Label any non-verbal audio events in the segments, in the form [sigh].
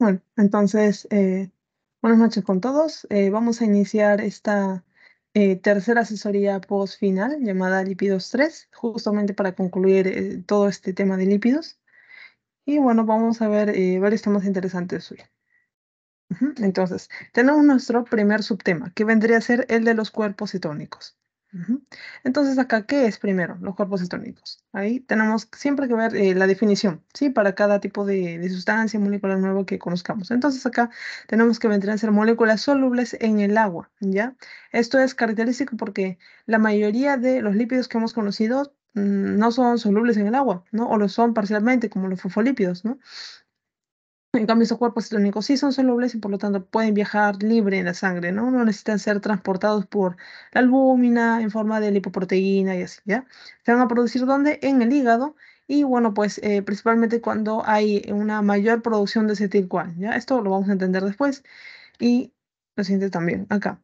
Bueno, entonces, eh, buenas noches con todos. Eh, vamos a iniciar esta eh, tercera asesoría post-final llamada Lípidos 3, justamente para concluir todo este tema de lípidos. Y bueno, vamos a ver varios temas interesantes hoy. Entonces, tenemos nuestro primer subtema, que vendría a ser el de los cuerpos cetónicos. Entonces, acá, ¿qué es primero? Los cuerpos electrónicos. Ahí tenemos siempre que ver eh, la definición, ¿sí? Para cada tipo de, sustancia, molécula nueva que conozcamos. Entonces, acá tenemos que vendrían a ser moléculas solubles en el agua, ¿ya? Esto es característico porque la mayoría de los lípidos que hemos conocido mm, no son solubles en el agua, ¿no? O lo son parcialmente, como los fosfolípidos, ¿no? En cambio, esos cuerpos electrónicos sí son solubles y por lo tanto pueden viajar libre en la sangre, ¿no? No necesitan ser transportados por la albúmina en forma de lipoproteína y así, ¿ya? Se van a producir ¿dónde? En el hígado y bueno, pues eh, principalmente cuando hay una mayor producción de cetilcoal, ¿ya? Esto lo vamos a entender después y lo siguiente también, acá.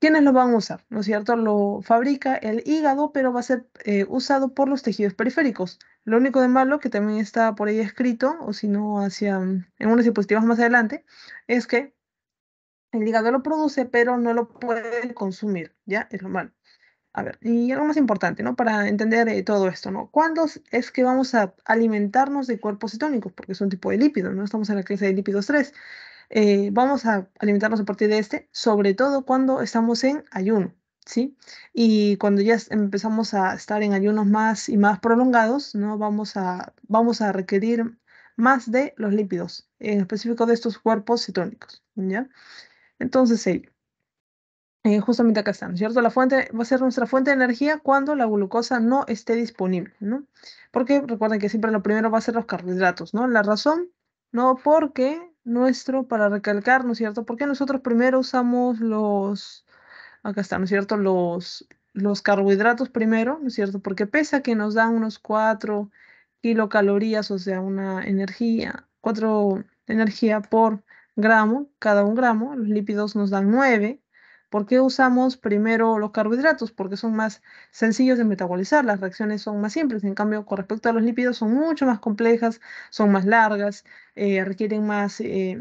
¿Quiénes lo van a usar? ¿No es cierto? Lo fabrica el hígado, pero va a ser eh, usado por los tejidos periféricos. Lo único de malo, que también está por ahí escrito, o si no, hacia, mm, en unas diapositivas más adelante, es que el hígado lo produce, pero no lo puede consumir, ¿ya? Es lo malo. A ver, y algo más importante, ¿no? Para entender eh, todo esto, ¿no? ¿Cuándo es que vamos a alimentarnos de cuerpos cetónicos? Porque es un tipo de lípido, ¿no? Estamos en la clase de lípidos 3. Eh, vamos a alimentarnos a partir de este, sobre todo cuando estamos en ayuno, ¿sí? Y cuando ya empezamos a estar en ayunos más y más prolongados, ¿no? Vamos a, vamos a requerir más de los lípidos, en específico de estos cuerpos cetónicos, ¿ya? Entonces, eh, justamente acá están, ¿cierto? La fuente va a ser nuestra fuente de energía cuando la glucosa no esté disponible, ¿no? Porque recuerden que siempre lo primero va a ser los carbohidratos, ¿no? La razón, no porque nuestro, para recalcar, ¿no es cierto? Porque nosotros primero usamos los, acá está, ¿no es cierto? Los, los carbohidratos primero, ¿no es cierto? Porque pesa que nos dan unos 4 kilocalorías, o sea, una energía, 4 energía por gramo, cada un gramo, los lípidos nos dan 9. ¿Por qué usamos primero los carbohidratos? Porque son más sencillos de metabolizar, las reacciones son más simples. En cambio, con respecto a los lípidos, son mucho más complejas, son más largas, eh, requieren más eh,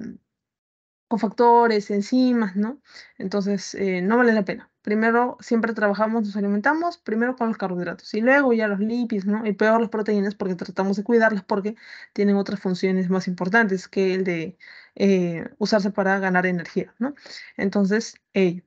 factores, enzimas, ¿no? Entonces, eh, no vale la pena. Primero, siempre trabajamos, nos alimentamos, primero con los carbohidratos y luego ya los lípidos, ¿no? Y peor las proteínas porque tratamos de cuidarlas porque tienen otras funciones más importantes que el de eh, usarse para ganar energía, ¿no? Entonces, eh,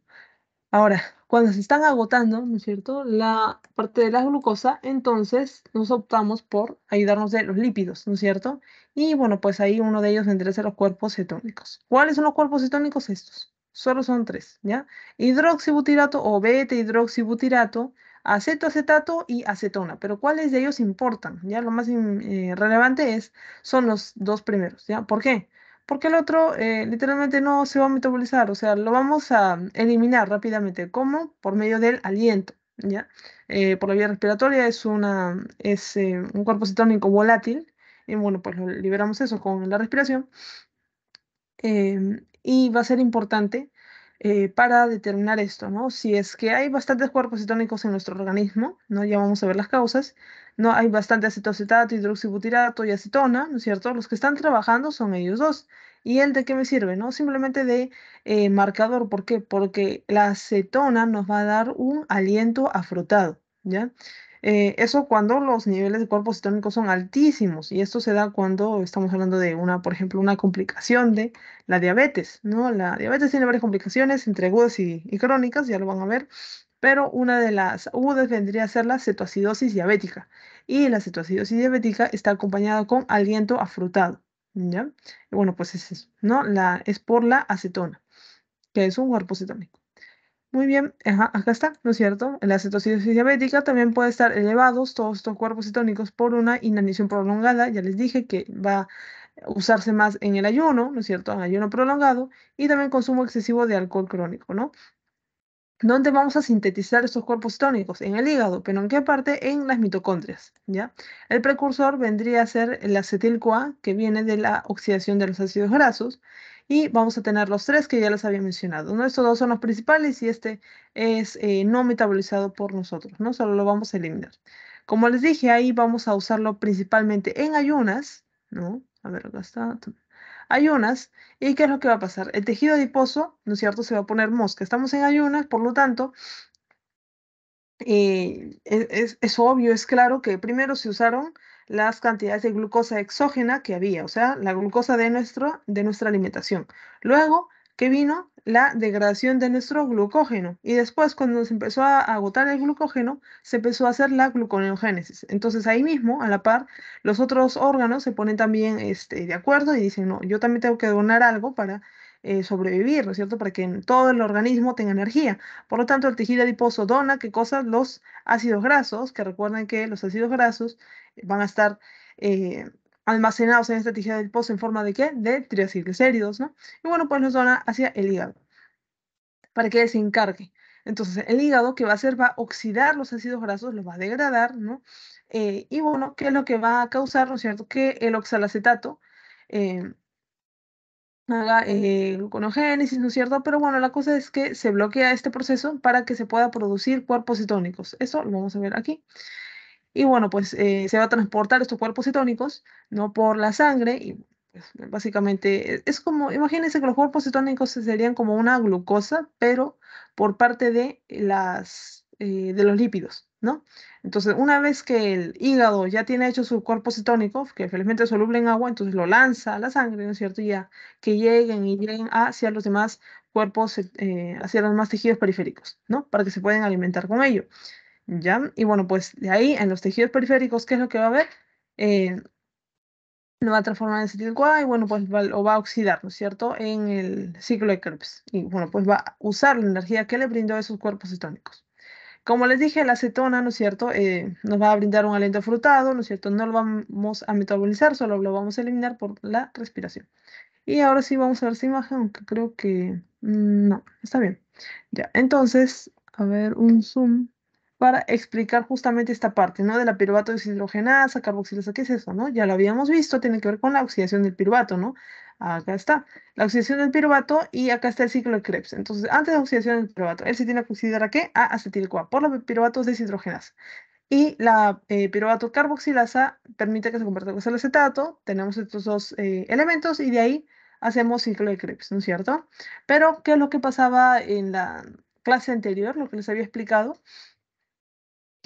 Ahora, cuando se están agotando, ¿no es cierto?, la parte de la glucosa, entonces nos optamos por ayudarnos de los lípidos, ¿no es cierto? Y bueno, pues ahí uno de ellos vendría a ser los cuerpos cetónicos. ¿Cuáles son los cuerpos cetónicos estos? Solo son tres, ¿ya? Hidroxibutirato o beta hidroxibutirato, acetoacetato y acetona. Pero ¿cuáles de ellos importan? Ya lo más mm, eh, relevante es, son los dos primeros, ¿ya? ¿Por qué? porque el otro eh, literalmente no se va a metabolizar, o sea, lo vamos a mm, eliminar rápidamente. ¿Cómo? Por medio del aliento, ¿ya? Eh, por la vía respiratoria es, una, mm, es eh, un cuerpo cetónico volátil, y bueno, pues liberamos eso con la respiración. Em, y va a ser importante eh, para determinar esto, ¿no? Si es que hay bastantes cuerpos cetónicos en nuestro organismo, ¿no? Ya vamos a ver las causas, ¿no? Hay bastante acetocetato, hidroxibutirato y acetona, ¿no es cierto? Los que están trabajando son ellos dos. ¿Y el de qué me sirve, no? Simplemente de eh, marcador, ¿por qué? Porque la acetona nos va a dar un aliento afrotado, ¿ya? Eh, eso cuando los niveles de cuerpos cetónicos son altísimos y esto se da cuando estamos hablando de una, por ejemplo, una complicación de la diabetes, ¿no? La diabetes tiene varias complicaciones entre agudas y, crónicas, ya lo van a ver, pero una de las agudas vendría a ser la cetoacidosis diabética y la cetoacidosis diabética está acompañada con aliento afrutado, ¿ya? bueno, pues es eso, ¿no? La, es por la acetona, que es un cuerpo cetónico. Muy bien, acá está, ¿no es cierto? En la cetosis diabética también puede estar elevados todos estos cuerpos cetónicos por una inanición prolongada, ya les dije que va a usarse más en el ayuno, ¿no es cierto? En ayuno prolongado y también consumo excesivo de alcohol crónico, ¿no? ¿Dónde vamos a sintetizar estos cuerpos cetónicos? En el hígado, pero ¿en qué parte? En las mitocondrias, ¿ya? El precursor vendría a ser el acetil-CoA, que viene de la oxidación de los ácidos grasos. Y vamos a tener los tres que ya les había mencionado, ¿no? Estos dos son los principales y este es eh, no metabolizado por nosotros, ¿no? Solo lo vamos a eliminar. Como les dije, ahí vamos a usarlo principalmente en ayunas, ¿no? A ver, acá está. Ayunas. ¿Y qué es lo que va a pasar? El tejido adiposo, ¿no es cierto?, se va a poner mosca. Estamos en ayunas, por lo tanto, eh, es, es, obvio, es claro que primero se usaron las cantidades de glucosa exógena que había, o sea, la glucosa de, nuestro, de nuestra alimentación. Luego, que vino? La degradación de nuestro glucógeno. Y después, cuando se empezó a agotar el glucógeno, se empezó a hacer la gluconeogénesis. Entonces, ahí mismo, a la par, los otros órganos se ponen también este, de acuerdo y dicen, no, yo también tengo que donar algo para eh, sobrevivir, ¿no es cierto? Para que todo el organismo tenga energía. Por lo tanto, el tejido adiposo dona, ¿qué cosas? Los ácidos grasos, que recuerden que los ácidos grasos van a estar eh, almacenados en esta tijera del pozo en forma de qué? De triacilgliceridos ¿no? Y bueno, pues los dona hacia el hígado para que se encargue. Entonces, el hígado, que va a hacer? Va a oxidar los ácidos grasos, los va a degradar, ¿no? Eh, y bueno, ¿qué es lo que va a causar, ¿no es cierto? Que el oxalacetato eh, haga eh, gluconogénesis, ¿no es cierto? Pero bueno, la cosa es que se bloquea este proceso para que se pueda producir cuerpos cetónicos. Eso lo vamos a ver aquí. Y bueno, pues eh, se va a transportar estos cuerpos cetónicos, ¿no? Por la sangre y pues, básicamente e, es como, imagínense que los cuerpos cetónicos serían como una glucosa, pero por parte de, las, eh, de los lípidos, ¿no? Entonces, una vez que el hígado ya tiene hecho su cuerpo cetónico, que felizmente es soluble en agua, entonces lo lanza a la sangre, ¿no es cierto? Y ya que lleguen y lleguen hacia los demás cuerpos, eh, hacia los demás tejidos periféricos, ¿no? Para que se puedan alimentar con ello. Y bueno, pues de ahí en los tejidos periféricos, ¿qué es lo que va a haber? Eh, lo va a transformar en acetil y bueno, pues va, va a oxidar, ¿no es cierto?, en el ciclo de Krebs. Y bueno, pues va a usar la energía que le brindó esos cuerpos cetónicos. Como les dije, la acetona, ¿no es cierto?, eh, nos va a brindar un aliento frutado, ¿no es cierto?, no lo vamos a metabolizar, solo lo vamos a eliminar por la respiración. Y ahora sí vamos a ver esta imagen, aunque creo que... Mm, no, está bien. Ya, entonces, a ver, un zoom para explicar justamente esta parte, ¿no? De la piruvato deshidrogenasa, carboxilasa, ¿qué es eso, no? Ya lo habíamos visto, tiene que ver con la oxidación del piruvato, ¿no? Acá está, la oxidación del piruvato y acá está el ciclo de Krebs. Entonces, antes de la oxidación del piruvato, él se tiene que oxidar a qué? A acetil-CoA, por los piruvato deshidrogenasa. Y la eh, piruvato carboxilasa permite que se convierta en el acetato, tenemos estos dos eh, elementos y de ahí hacemos ciclo de Krebs, ¿no es cierto? Pero, ¿qué es lo que pasaba en la clase anterior, lo que les había explicado?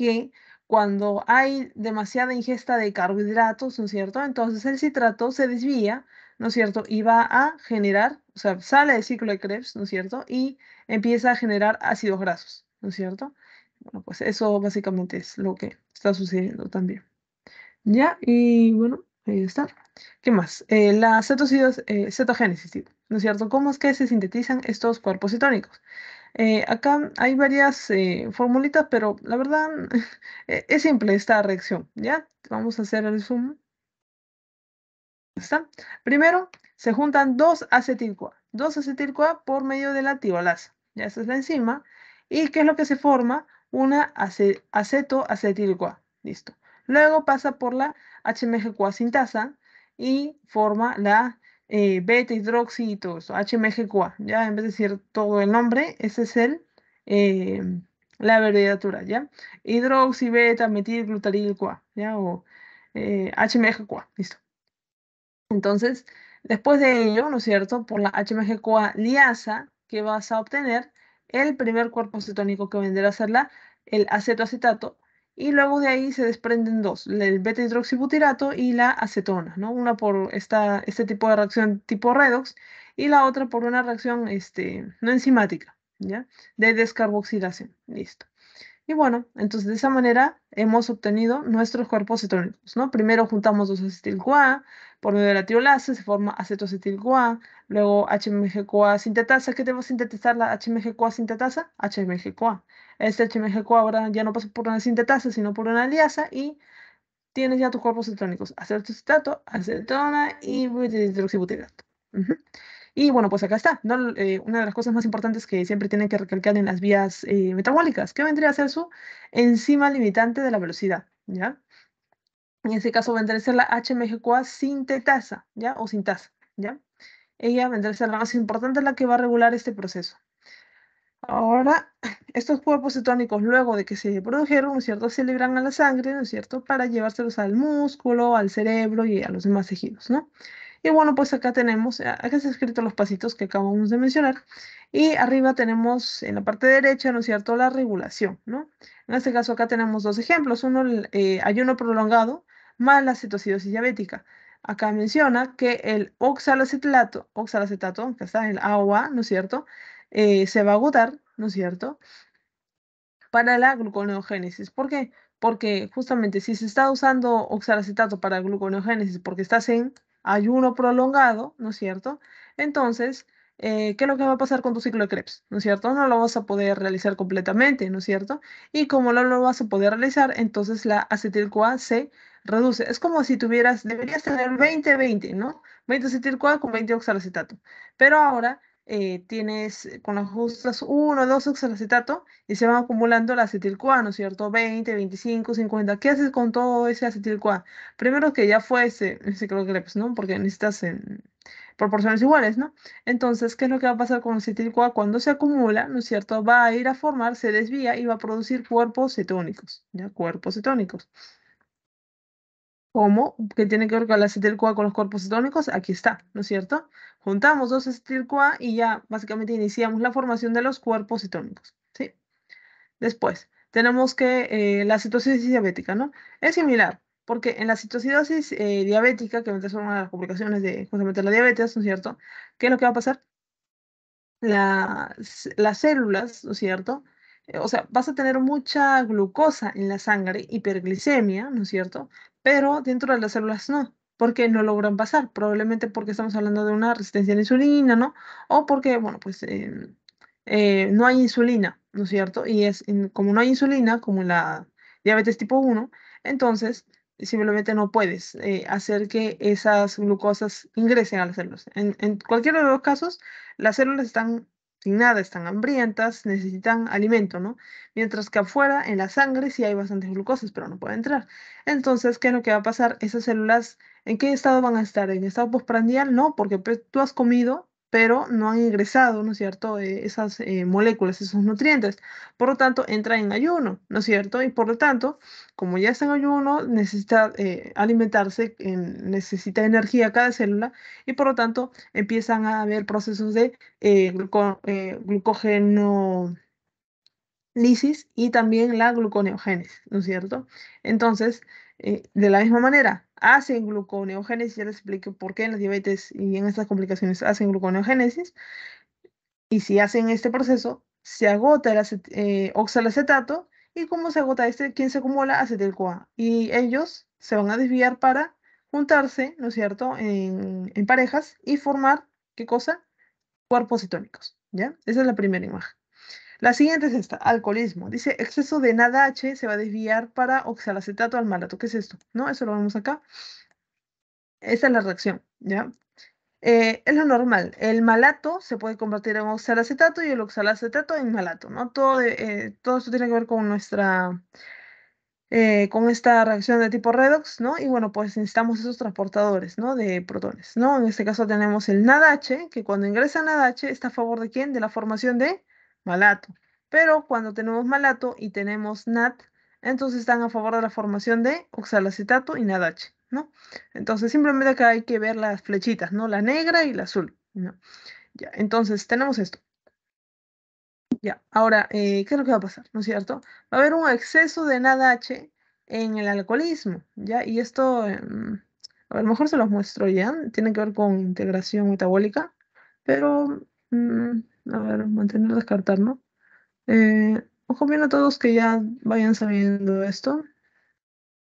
que cuando hay demasiada ingesta de carbohidratos, ¿no es cierto? Entonces el citrato se desvía, ¿no es cierto? Y va a generar, o sea, sale del ciclo de Krebs, ¿no es cierto? Y empieza a generar ácidos grasos, ¿no es cierto? Bueno, pues eso básicamente es lo que está sucediendo también. Ya, y bueno, ahí está. ¿Qué más? Eh, la eh, cetogénesis, ¿no es cierto? ¿Cómo es que se sintetizan estos cuerpos citónicos?, eh, acá hay varias eh, formulitas, pero la verdad [laughs] e, es simple esta reacción, ¿ya? Vamos a hacer el zoom. Primero, se juntan dos acetilcoa. Dos acetilcoa por medio de la tiolasa. Ya esa es la enzima. ¿Y qué es lo que se forma? Una acetoacetilcoa. Listo. Luego pasa por la HMG-CoA sintasa y forma la eh, beta hidroxi y todo eso, HMG-CoA, ya en vez de decir todo el nombre, ese es el, em, la abreviatura, ya, hidroxi, beta, metilglutaril, CoA, ya, o HMG-CoA, eh, listo. Entonces, después de ello, ¿no es cierto?, por la HMG-CoA liasa que vas a obtener, el primer cuerpo cetónico que vendrá a ser el acetoacetato, y luego de ahí se desprenden dos, el beta-hidroxibutirato y la acetona, ¿no? Una por esta, este tipo de reacción tipo redox y la otra por una reacción este, no enzimática, ¿ya? De descarboxilación, listo. Y bueno, entonces de esa manera hemos obtenido nuestros cuerpos cetónicos, ¿no? Primero juntamos dos acetil coa por medio de la tiolasa se forma acetocetil coa luego HMG-CoA sintetasa, ¿qué que sintetizar la HMG-CoA sintetasa? HMG-CoA. Este HMG ahora ya no pasa por una sintetasa, sino por una aliasa y tienes ya tus cuerpos electrónicos, acetato, acetona y hidroxibutirato. Y bueno, pues acá está, eh, una de las cosas más importantes que siempre tienen que recalcar en las vías eh, metabólicas, que vendría a ser su enzima limitante de la velocidad, ¿ya? En ese caso vendría a ser la HMG-CoA sintetasa, ¿ya? O sintasa, ¿ya? Ella vendría a ser la más importante, la que va a regular este proceso, Ahora, estos cuerpos cetónicos, luego de que se produjeron, ¿no es cierto?, se libran a la sangre, ¿no es cierto?, para llevárselos al músculo, al cerebro y a los demás tejidos, ¿no? Y bueno, pues acá tenemos, eh, acá han escrito los pasitos que acabamos de mencionar, y arriba tenemos en la parte derecha, ¿no es cierto?, la regulación, ¿no? En este caso acá tenemos dos ejemplos, uno, el eh, ayuno prolongado más la cetocidosis diabética. Acá menciona que el oxalacetato, oxalacetato, que está en el agua, ¿no es cierto?, eh, se va a agotar, ¿no es cierto? Para la gluconeogénesis. ¿Por qué? Porque justamente si se está usando oxalacetato para gluconeogénesis porque estás en ayuno prolongado, ¿no es cierto? Entonces, eh, ¿qué es lo que va a pasar con tu ciclo de Krebs? ¿No es cierto? No lo vas a poder realizar completamente, ¿no es cierto? Y como no lo vas a poder realizar, entonces la acetil-CoA se reduce. Es como si tuvieras, deberías tener 20-20, ¿no? 20 acetil-CoA con 20 oxalacetato. Pero ahora eh, tienes eh, con las justas 1, 2 oxalacetato y se van acumulando el acetilcoa, ¿no es cierto? 20, 25, 50. ¿Qué haces con todo ese acetilcoa? Primero que ya fuese, [laughs] ese, pues, ¿no? Porque necesitas en em, proporciones iguales, ¿no? Entonces, ¿qué es lo que va a pasar con el acetilcoa? Cuando se acumula, ¿no es cierto? Va a ir a formar, se desvía y va a producir cuerpos cetónicos, ¿ya? Cuerpos cetónicos. ¿Cómo? Que tiene que ver con la acetil con los cuerpos cetónicos. Aquí está, ¿no es cierto? Juntamos dos acetil y ya básicamente iniciamos la formación de los cuerpos cetónicos, ¿sí? Después, tenemos que eh, la citosis diabética, ¿no? Es similar, porque en la citocidosis eh, diabética, que es una de las complicaciones de justamente la diabetes, ¿no es cierto? ¿Qué es lo que va a pasar? Las, células, ¿no es cierto? Eh, o sea, vas a tener mucha glucosa en la sangre, hiperglicemia, ¿no es cierto? pero dentro de las células no, porque no logran pasar, probablemente porque estamos hablando de una resistencia a la insulina, ¿no? O porque, bueno, pues em, eh, no hay insulina, ¿no es cierto? Y es como no hay insulina, como la diabetes tipo 1, entonces simplemente no puedes eh, hacer que esas glucosas ingresen a las células. En, en cualquiera de los casos, las células están sin nada, están hambrientas, necesitan alimento, ¿no? Mientras que afuera, en la sangre, sí hay bastantes glucosas, pero no puede entrar. Entonces, ¿qué es lo que va a pasar? Esas células, ¿en qué estado van a estar? ¿En estado postprandial? No, porque pues, tú has comido pero no han ingresado, ¿no es cierto?, e, esas eh, moléculas, esos nutrientes. Por lo tanto, entra en ayuno, ¿no es cierto? Y por lo tanto, como ya está en ayuno, necesita eh, alimentarse, necesita energía cada célula y por lo tanto empiezan a haber procesos de eh, gluco, lisis y también la gluconeogénesis, ¿no es cierto? Entonces, de la misma manera, hacen gluconeogénesis, ya les expliqué por qué en la diabetes y en estas complicaciones hacen gluconeogénesis, y si hacen este proceso, se agota el eh, oxalacetato, y como se agota este, ¿quién se acumula? Acetil-CoA. Y ellos se van a desviar para juntarse, ¿no es cierto?, en, parejas y formar, ¿qué cosa? Cuerpos cetónicos, ¿ya? Esa es la primera imagen. La siguiente es esta, alcoholismo. Dice, exceso de NADH se va a desviar para oxalacetato al malato. ¿Qué es esto? ¿No? Eso lo vemos acá. Esa es la reacción, ¿ya? Eh, es lo normal. El malato se puede convertir en oxalacetato y el oxalacetato en malato, ¿no? Todo, eh, todo esto tiene que ver con nuestra... Eh, con esta reacción de tipo redox, ¿no? Y bueno, pues necesitamos esos transportadores, ¿no? De protones, ¿no? En este caso tenemos el NADH, que cuando ingresa NADH está a favor de quién? De la formación de malato. Pero cuando tenemos malato y tenemos NAT, entonces están a favor de la formación de oxalacetato y NADH, ¿no? Entonces simplemente acá hay que ver las flechitas, ¿no? La negra y la azul, ¿no? Ya, entonces tenemos esto. Ya, ahora, eh, ¿qué es lo que va a pasar? ¿No es cierto? Va a haber un exceso de NADH en el alcoholismo, ¿ya? Y esto, em, a lo mejor se los muestro ya, tiene que ver con integración metabólica, pero mm, a ver, mantener, descartar, ¿no? Eh, bien a todos que ya vayan sabiendo esto.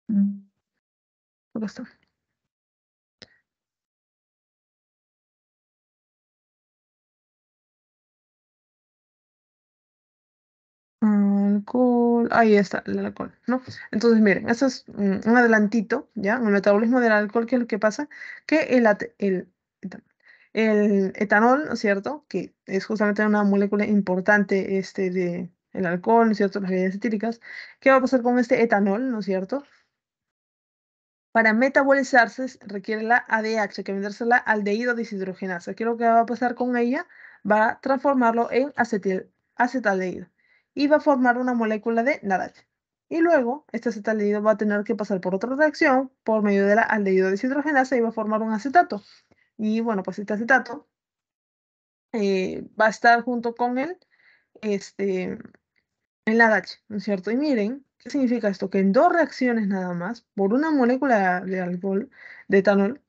Mm. Acá está. alcohol, ahí está el alcohol, ¿no? Entonces, miren, eso es un adelantito, ¿ya? Un metabolismo del alcohol, ¿qué es lo que pasa? Que el, el, el etanol, ¿no es cierto? Que es justamente una molécula importante este, de alcohol, ¿no es cierto? Las bebidas etílicas. ¿Qué va a pasar con este etanol, ¿no es cierto? Para metabolizarse requiere la ADH, que vendrá la aldehído deshidrogenasa. ¿Qué es lo que va a pasar con ella? Va a transformarlo en acetaldehído y va a formar una molécula de NADH. Y luego, este acetaldehído va a tener que pasar por otra reacción por medio de la aldehído deshidrogenasa y va a formar un acetato. Y bueno, pues el acetato eh, va a estar junto con él este, en la ¿no es cierto? Y miren, ¿qué significa esto? Que en dos reacciones nada más, por una molécula de alcohol, de etanol,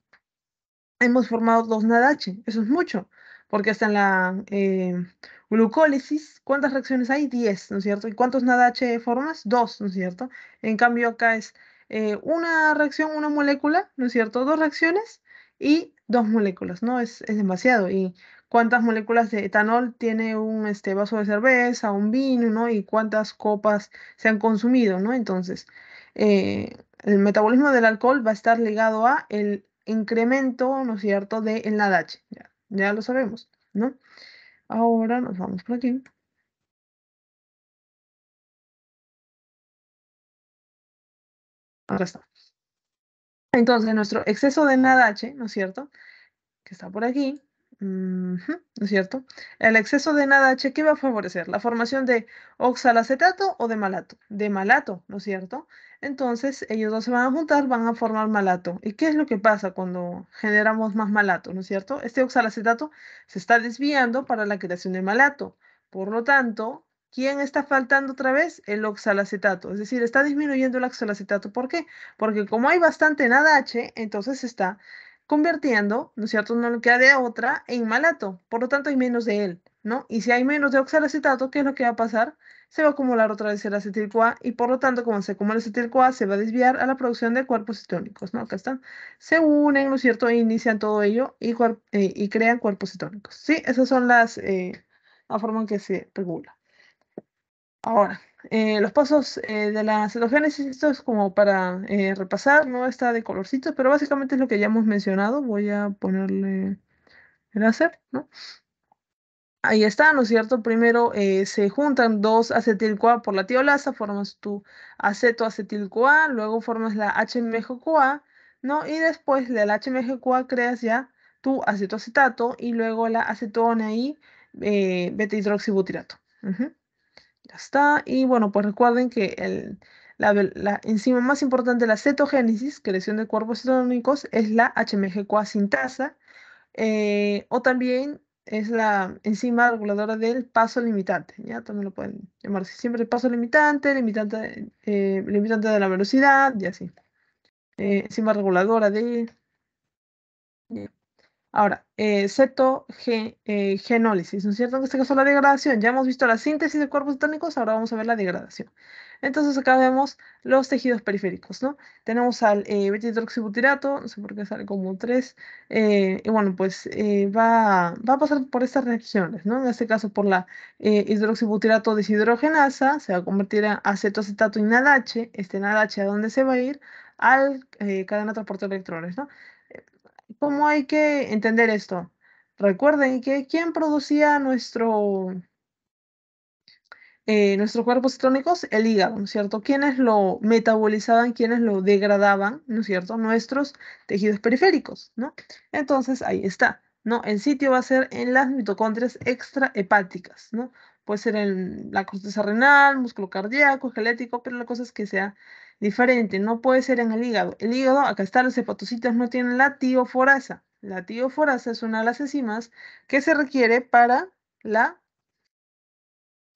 hemos formado dos NADH. Eso es mucho, porque hasta en la eh, glucólisis, ¿cuántas reacciones hay? Diez, ¿no es cierto? ¿Y cuántos NADH formas? Dos, ¿no es cierto? En cambio, acá es eh, una reacción, una molécula, ¿no es cierto? Dos reacciones y dos moléculas, ¿no? Es, es demasiado. ¿Y cuántas moléculas de etanol tiene un este, vaso de cerveza, un vino, ¿no? Y cuántas copas se han consumido, ¿no? Entonces, eh, el metabolismo del alcohol va a estar ligado a el incremento, ¿no es cierto?, de el Ya, ya lo sabemos, ¿no? Ahora nos vamos por aquí. Acá está. Entonces, nuestro exceso de NADH, ¿no es cierto? Que está por aquí, ¿no es cierto? El exceso de NADH, ¿qué va a favorecer? La formación de oxalacetato o de malato. De malato, ¿no es cierto? Entonces, ellos dos se van a juntar, van a formar malato. ¿Y qué es lo que pasa cuando generamos más malato, ¿no es cierto? Este oxalacetato se está desviando para la creación de malato. Por lo tanto, ¿Quién está faltando otra vez? El oxalacetato. Es decir, está disminuyendo el oxalacetato. ¿Por qué? Porque como hay bastante NADH, entonces se está convirtiendo, ¿no es cierto? No queda de otra en malato. Por lo tanto, hay menos de él, ¿no? Y si hay menos de oxalacetato, ¿qué es lo que va a pasar? Se va a acumular otra vez el acetil-CoA y por lo tanto, como se acumula el acetil-CoA, se va a desviar a la producción de cuerpos cetónicos, ¿no? Acá están. Se unen, ¿no es cierto? E inician todo ello eh, y, crean cuerpos cetónicos. Sí, esas son las... formas eh, la forma en que se regula. Ahora, eh, los pasos eh, de la cetogénesis, esto es como para eh, repasar, no está de colorcito, pero básicamente es lo que ya hemos mencionado. Voy a ponerle el hacer ¿no? Ahí está, ¿no es cierto? Primero se juntan dos acetil-CoA por la tiolasa, formas tu acetoacetil-CoA, luego formas la HMG-CoA, ¿no? Y después de la HMG-CoA creas ya tu acetoacetato y luego la acetona y beta-hidroxibutirato. Ya está. Y bueno, pues recuerden que la, enzima más importante de la cetogénesis, creación de cuerpos cetónicos, es la HMG coa eh, o también es la enzima reguladora del paso limitante, ¿ya? También lo pueden llamar siempre el paso limitante, limitante, eh, limitante de la velocidad y así. Eh, enzima reguladora de... Ahora, eh, cetogenólisis, eh, ¿no es cierto? En este caso la degradación. Ya hemos visto la síntesis de cuerpos cetónicos, ahora vamos a ver la degradación. Entonces acá vemos los tejidos periféricos, ¿no? Tenemos al eh, beta-hidroxibutirato, no sé por qué sale como tres. Eh, y bueno, pues va, a pasar por estas reacciones, ¿no? En este caso por la hidroxibutirato deshidrogenasa, se va a convertir a acetoacetato y NADH, este NADH a dónde se va a ir, al cadena de transporte de electrones, ¿no? ¿Cómo hay que entender esto? Recuerden que ¿quién producía nuestro, cuerpo eh, nuestros cuerpos el hígado, ¿no es cierto? Quiénes lo metabolizaban, quienes lo degradaban, ¿no es cierto? Nuestros tejidos periféricos, ¿no? Entonces ahí está, ¿no? El sitio va a ser en las mitocondrias extrahepáticas, ¿no? Puede ser en la corteza renal, músculo cardíaco, esquelético, pero la cosa es que sea diferente, no puede ser en el hígado. El hígado, acá están los hepatocitos no tienen la tioforasa. La tioforasa es una de las enzimas que se requiere para la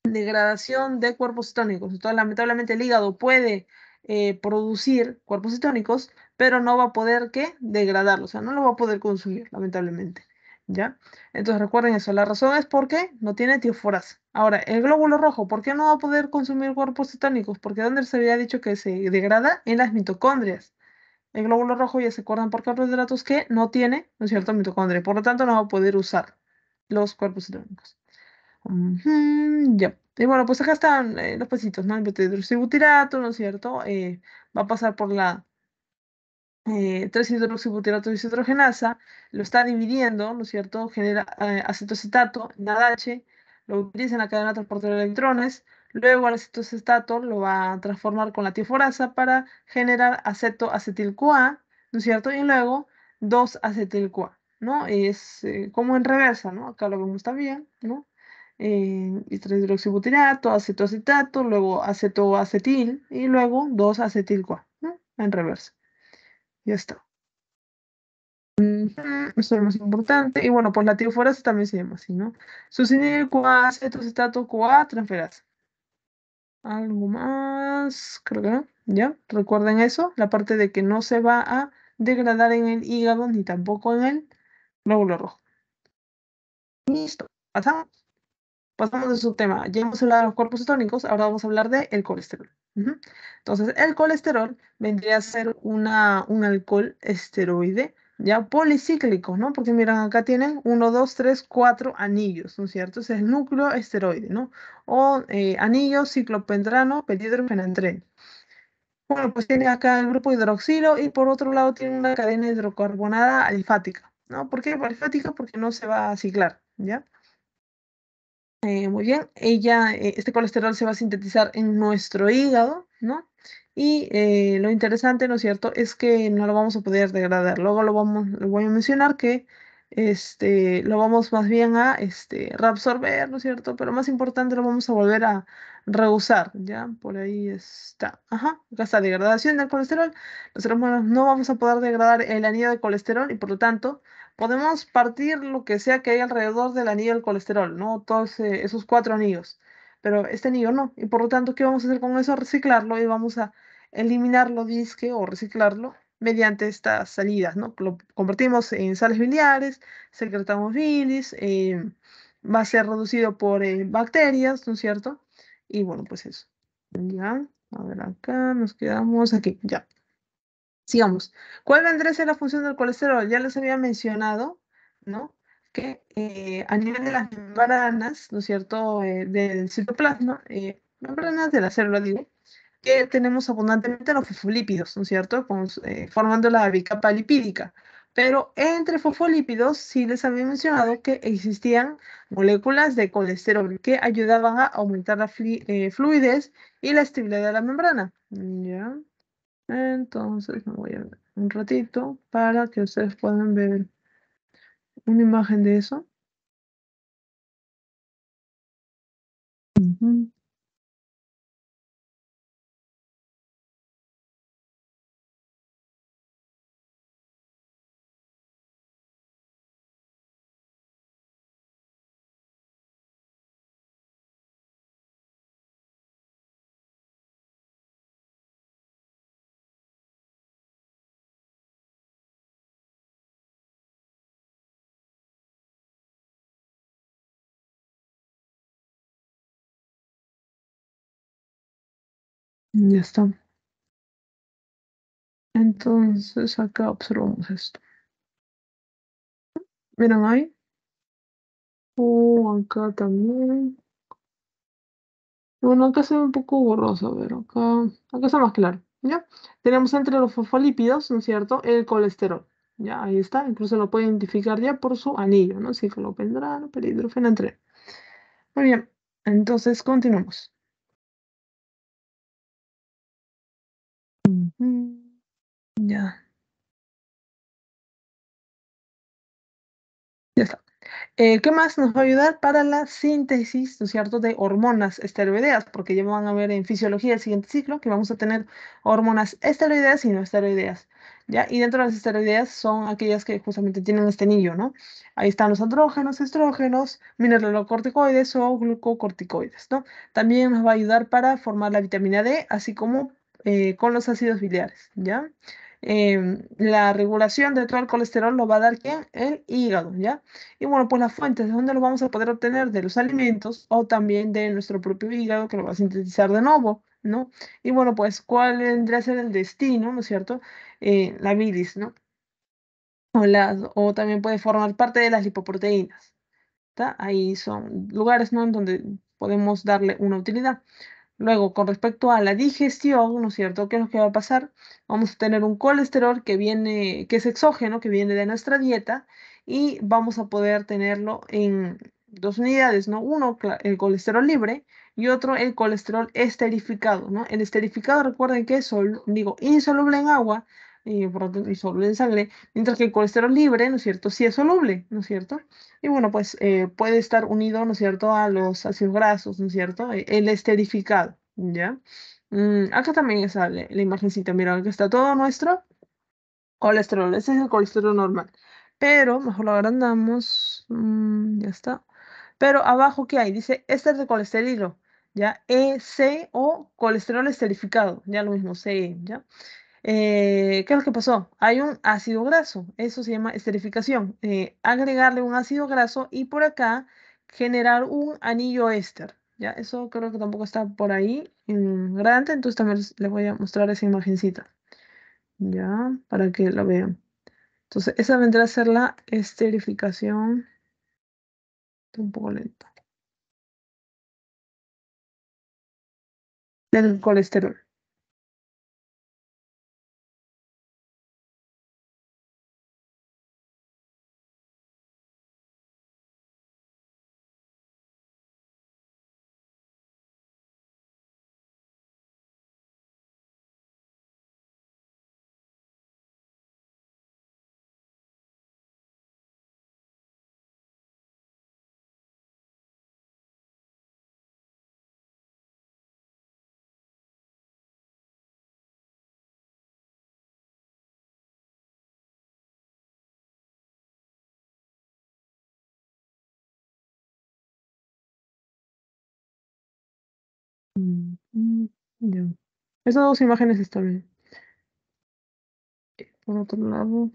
degradación de cuerpos cetónicos. Entonces, lamentablemente el hígado puede eh, producir cuerpos cetónicos, pero no va a poder qué, degradarlos, o sea, no lo va a poder consumir, lamentablemente. ¿ya? Entonces recuerden eso, la razón es porque no tiene tioforas Ahora, el glóbulo rojo, ¿por qué no va a poder consumir cuerpos cetónicos? Porque dónde se había dicho que se degrada en las mitocondrias. El glóbulo rojo ya se acuerdan por carbohidratos que no tiene, ¿no es cierto?, mitocondria, por lo tanto no va a poder usar los cuerpos cetónicos. ya. Y bueno, pues acá están eh, los pesitos, ¿no? El beta ¿no es cierto? Eh, va a pasar por la eh, 3-hidroxibutirato lo está dividiendo, ¿no es cierto? Genera eh, acetocetato NADH lo utiliza en la cadena transportadora de electrones, luego el acetocetato lo va a transformar con la tiforasa para generar acetoacetil-CoA, ¿no es cierto? Y luego 2-acetil-CoA, ¿no? Es eh, como en reversa, ¿no? Acá lo vemos también, ¿no? Eh, hidroxibutirato, acetocetato luego acetoacetil y luego 2-acetil-CoA, ¿no? En reversa. Ya está. Eso es lo más importante. Y bueno, pues la tioforasa también se llama así, ¿no? Sucinil, el acetocetato, cuá transferas Algo más, creo que no. Ya, recuerden eso, la parte de que no se va a degradar en el hígado ni tampoco en el glóbulo rojo. Listo, pasamos. Pasamos de su tema. Ya hemos hablado de los cuerpos cetónicos ahora vamos a hablar del el colesterol. Entonces, el colesterol vendría a ser una, un alcohol esteroide, ya policíclico, ¿no? Porque miran, acá tienen 1, 2, 3, 4 anillos, ¿no es cierto? es el núcleo esteroide, ¿no? O eh, anillo ciclopendrano penantren. Bueno, pues tiene acá el grupo hidroxilo y por otro lado tiene una cadena hidrocarbonada alifática, ¿no? ¿Por qué alifática? Porque no se va a ciclar, ¿ya? Eh, muy bien, ella, eh, este colesterol se va a sintetizar en nuestro hígado, ¿no? Y eh, lo interesante, ¿no es cierto?, es que no lo vamos a poder degradar. Luego lo vamos, lo voy a mencionar que este, lo vamos más bien a este, reabsorber, ¿no es cierto? Pero más importante, lo vamos a volver a reusar, ¿ya? Por ahí está. Ajá, acá está degradación del colesterol. Los no vamos a poder degradar el anillo de colesterol y por lo tanto podemos partir lo que sea que hay alrededor del anillo del colesterol, ¿no? Todos eh, esos cuatro anillos, pero este anillo no. Y por lo tanto, ¿qué vamos a hacer con eso? Reciclarlo y vamos a eliminarlo, disque, o reciclarlo mediante estas salidas, ¿no? Lo convertimos en sales biliares, secretamos bilis, em, va a ser reducido por eh, bacterias, ¿no es cierto? Y bueno, pues eso. Ya, a ver acá, nos quedamos aquí, ya. Sigamos. ¿Cuál vendría a ser la función del colesterol? Ya les había mencionado, ¿no? Que eh, a nivel de las membranas, ¿no es cierto?, eh, del citoplasma, eh, membranas de la célula, digo, que tenemos abundantemente los fosfolípidos, ¿no es cierto?, formando la bicapa lipídica. Pero entre fosfolípidos sí les había mencionado que existían moléculas de colesterol que ayudaban a aumentar la fluidez y la estabilidad de la membrana. ¿Ya? Entonces me voy a un ratito para que ustedes puedan ver una imagen de eso. Ya está. Entonces acá observamos esto. Miren ahí. Oh, acá también. Bueno, acá se ve un poco borroso, pero ver, acá, acá está más claro, ¿ya? Tenemos entre los fosfolípidos, ¿no es cierto?, el colesterol, ¿ya? Ahí está, incluso lo puede identificar ya por su anillo, ¿no? Ciclopendrán, entre. Muy bien, entonces continuamos. Mm, ya. Ya está. Eh, ¿Qué más nos va a ayudar para la síntesis, ¿no es cierto?, de hormonas esteroideas, porque ya van a ver en fisiología el siguiente ciclo que vamos a tener hormonas esteroideas y no esteroideas, ¿ya? Y dentro de las esteroideas son aquellas que justamente tienen este anillo, ¿no? Ahí están los andrógenos, estrógenos, mineralocorticoides o glucocorticoides, ¿no? También nos va a ayudar para formar la vitamina D, así como eh, con los ácidos biliares, ¿ya? Em, la regulación de todo el colesterol lo va a dar ¿quién? El hígado, ¿ya? Y bueno, pues las fuentes de dónde lo vamos a poder obtener de los alimentos o también de nuestro propio hígado que lo va a sintetizar de nuevo, ¿no? Y bueno, pues cuál vendría a ser el destino, ¿no es cierto? Eh, la bilis, ¿no? O, o también puede formar parte de las lipoproteínas. ¿tá? Ahí son lugares, ¿no? En donde podemos darle una utilidad. Luego, con respecto a la digestión, ¿no es cierto? ¿Qué es lo que va a pasar? Vamos a tener un colesterol que viene, que es exógeno, que viene de nuestra dieta, y vamos a poder tenerlo en dos unidades, ¿no? Uno, el colesterol libre, y otro, el colesterol esterificado, ¿no? El esterificado, recuerden que es, digo, insoluble en agua, y por lo en sangre, mientras que el colesterol libre, ¿no es cierto?, sí es soluble, ¿no es cierto? Y bueno, pues eh, puede estar unido, ¿no es cierto?, a los ácidos grasos, ¿no es cierto?, e, el esterificado, ¿ya? Mm, acá también sale la imagencita, mira, que está todo nuestro colesterol, ese es el colesterol normal, pero mejor lo agrandamos, mm, ya está, pero abajo, ¿qué hay? Dice éster de colesterol, ¿ya? E, C, o colesterol esterificado, ya lo mismo, C, ¿ya? Eh, ¿Qué es lo que pasó? Hay un ácido graso, eso se llama esterificación. Eh, agregarle un ácido graso y por acá generar un anillo éster. Ya, eso creo que tampoco está por ahí en grande, entonces también les voy a mostrar esa imagencita. Ya, para que lo vean. Entonces, esa vendrá a ser la esterificación. un poco lenta. Del colesterol. Estas mm, mm, Esas dos imágenes están bien. Por otro lado.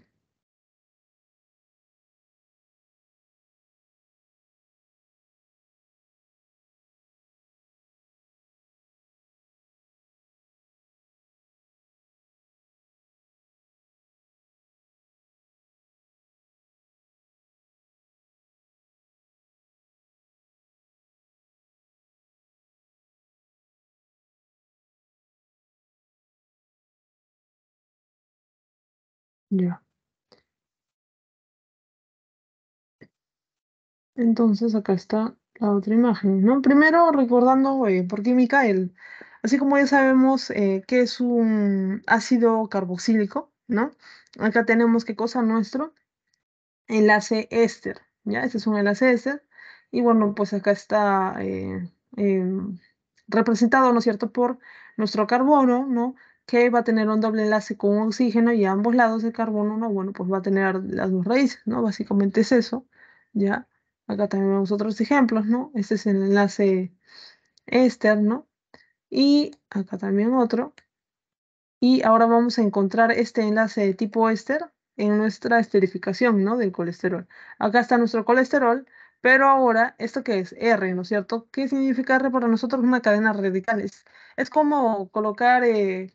Entonces acá está la otra imagen, ¿no? Primero recordando eh, por qué Así como ya sabemos eh, que es un ácido carboxílico, ¿no? Acá tenemos qué cosa nuestro enlace éster, ¿ya? Este es un enlace éster. Y bueno, pues acá está eh, em, representado, ¿no es cierto?, por nuestro carbono, ¿no? que va a tener un doble enlace con oxígeno y ambos lados de carbono, ¿no? Bueno, pues va a tener las dos raíces, ¿no? Básicamente es eso, ¿ya? Acá también vemos otros ejemplos, ¿no? Este es el enlace éster, ¿no? Y acá también otro. Y ahora vamos a encontrar este enlace de tipo éster en nuestra esterificación, ¿no? Del colesterol. Acá está nuestro colesterol, pero ahora, ¿esto qué es? R, ¿no es cierto? ¿Qué significa R para nosotros? Una cadena radical. Es, como colocar... Eh,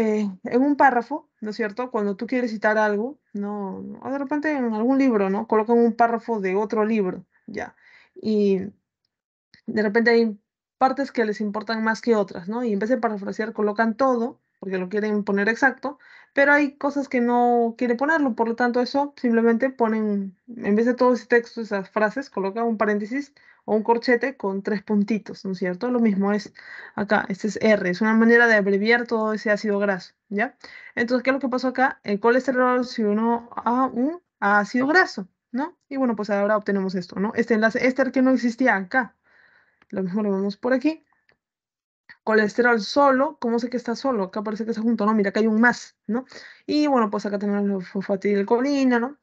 eh, en un párrafo, ¿no es cierto? Cuando tú quieres citar algo, ¿no? de repente en algún libro, ¿no? Colocan un párrafo de otro libro, ya. Y de repente hay partes que les importan más que otras, ¿no? Y en vez de parafrasear, colocan todo porque lo quieren poner exacto, pero hay cosas que no quiere ponerlo, por lo tanto eso simplemente ponen, en vez de todo ese texto, esas frases, coloca un paréntesis o un corchete con tres puntitos, ¿no es cierto? Lo mismo es acá, este es R, es una manera de abreviar todo ese ácido graso, ¿ya? Entonces, ¿qué es lo que pasó acá? Eh, el colesterol si uno a un ácido graso, ¿no? Y bueno, pues ahora obtenemos esto, ¿no? Este enlace éster que no existía acá, lo mejor lo vemos por aquí, colesterol solo, ¿cómo sé que está solo? Acá parece que está junto, no, mira, acá hay un más, ¿no? Y bueno, pues acá tenemos la fosfatidilcolina, ¿no?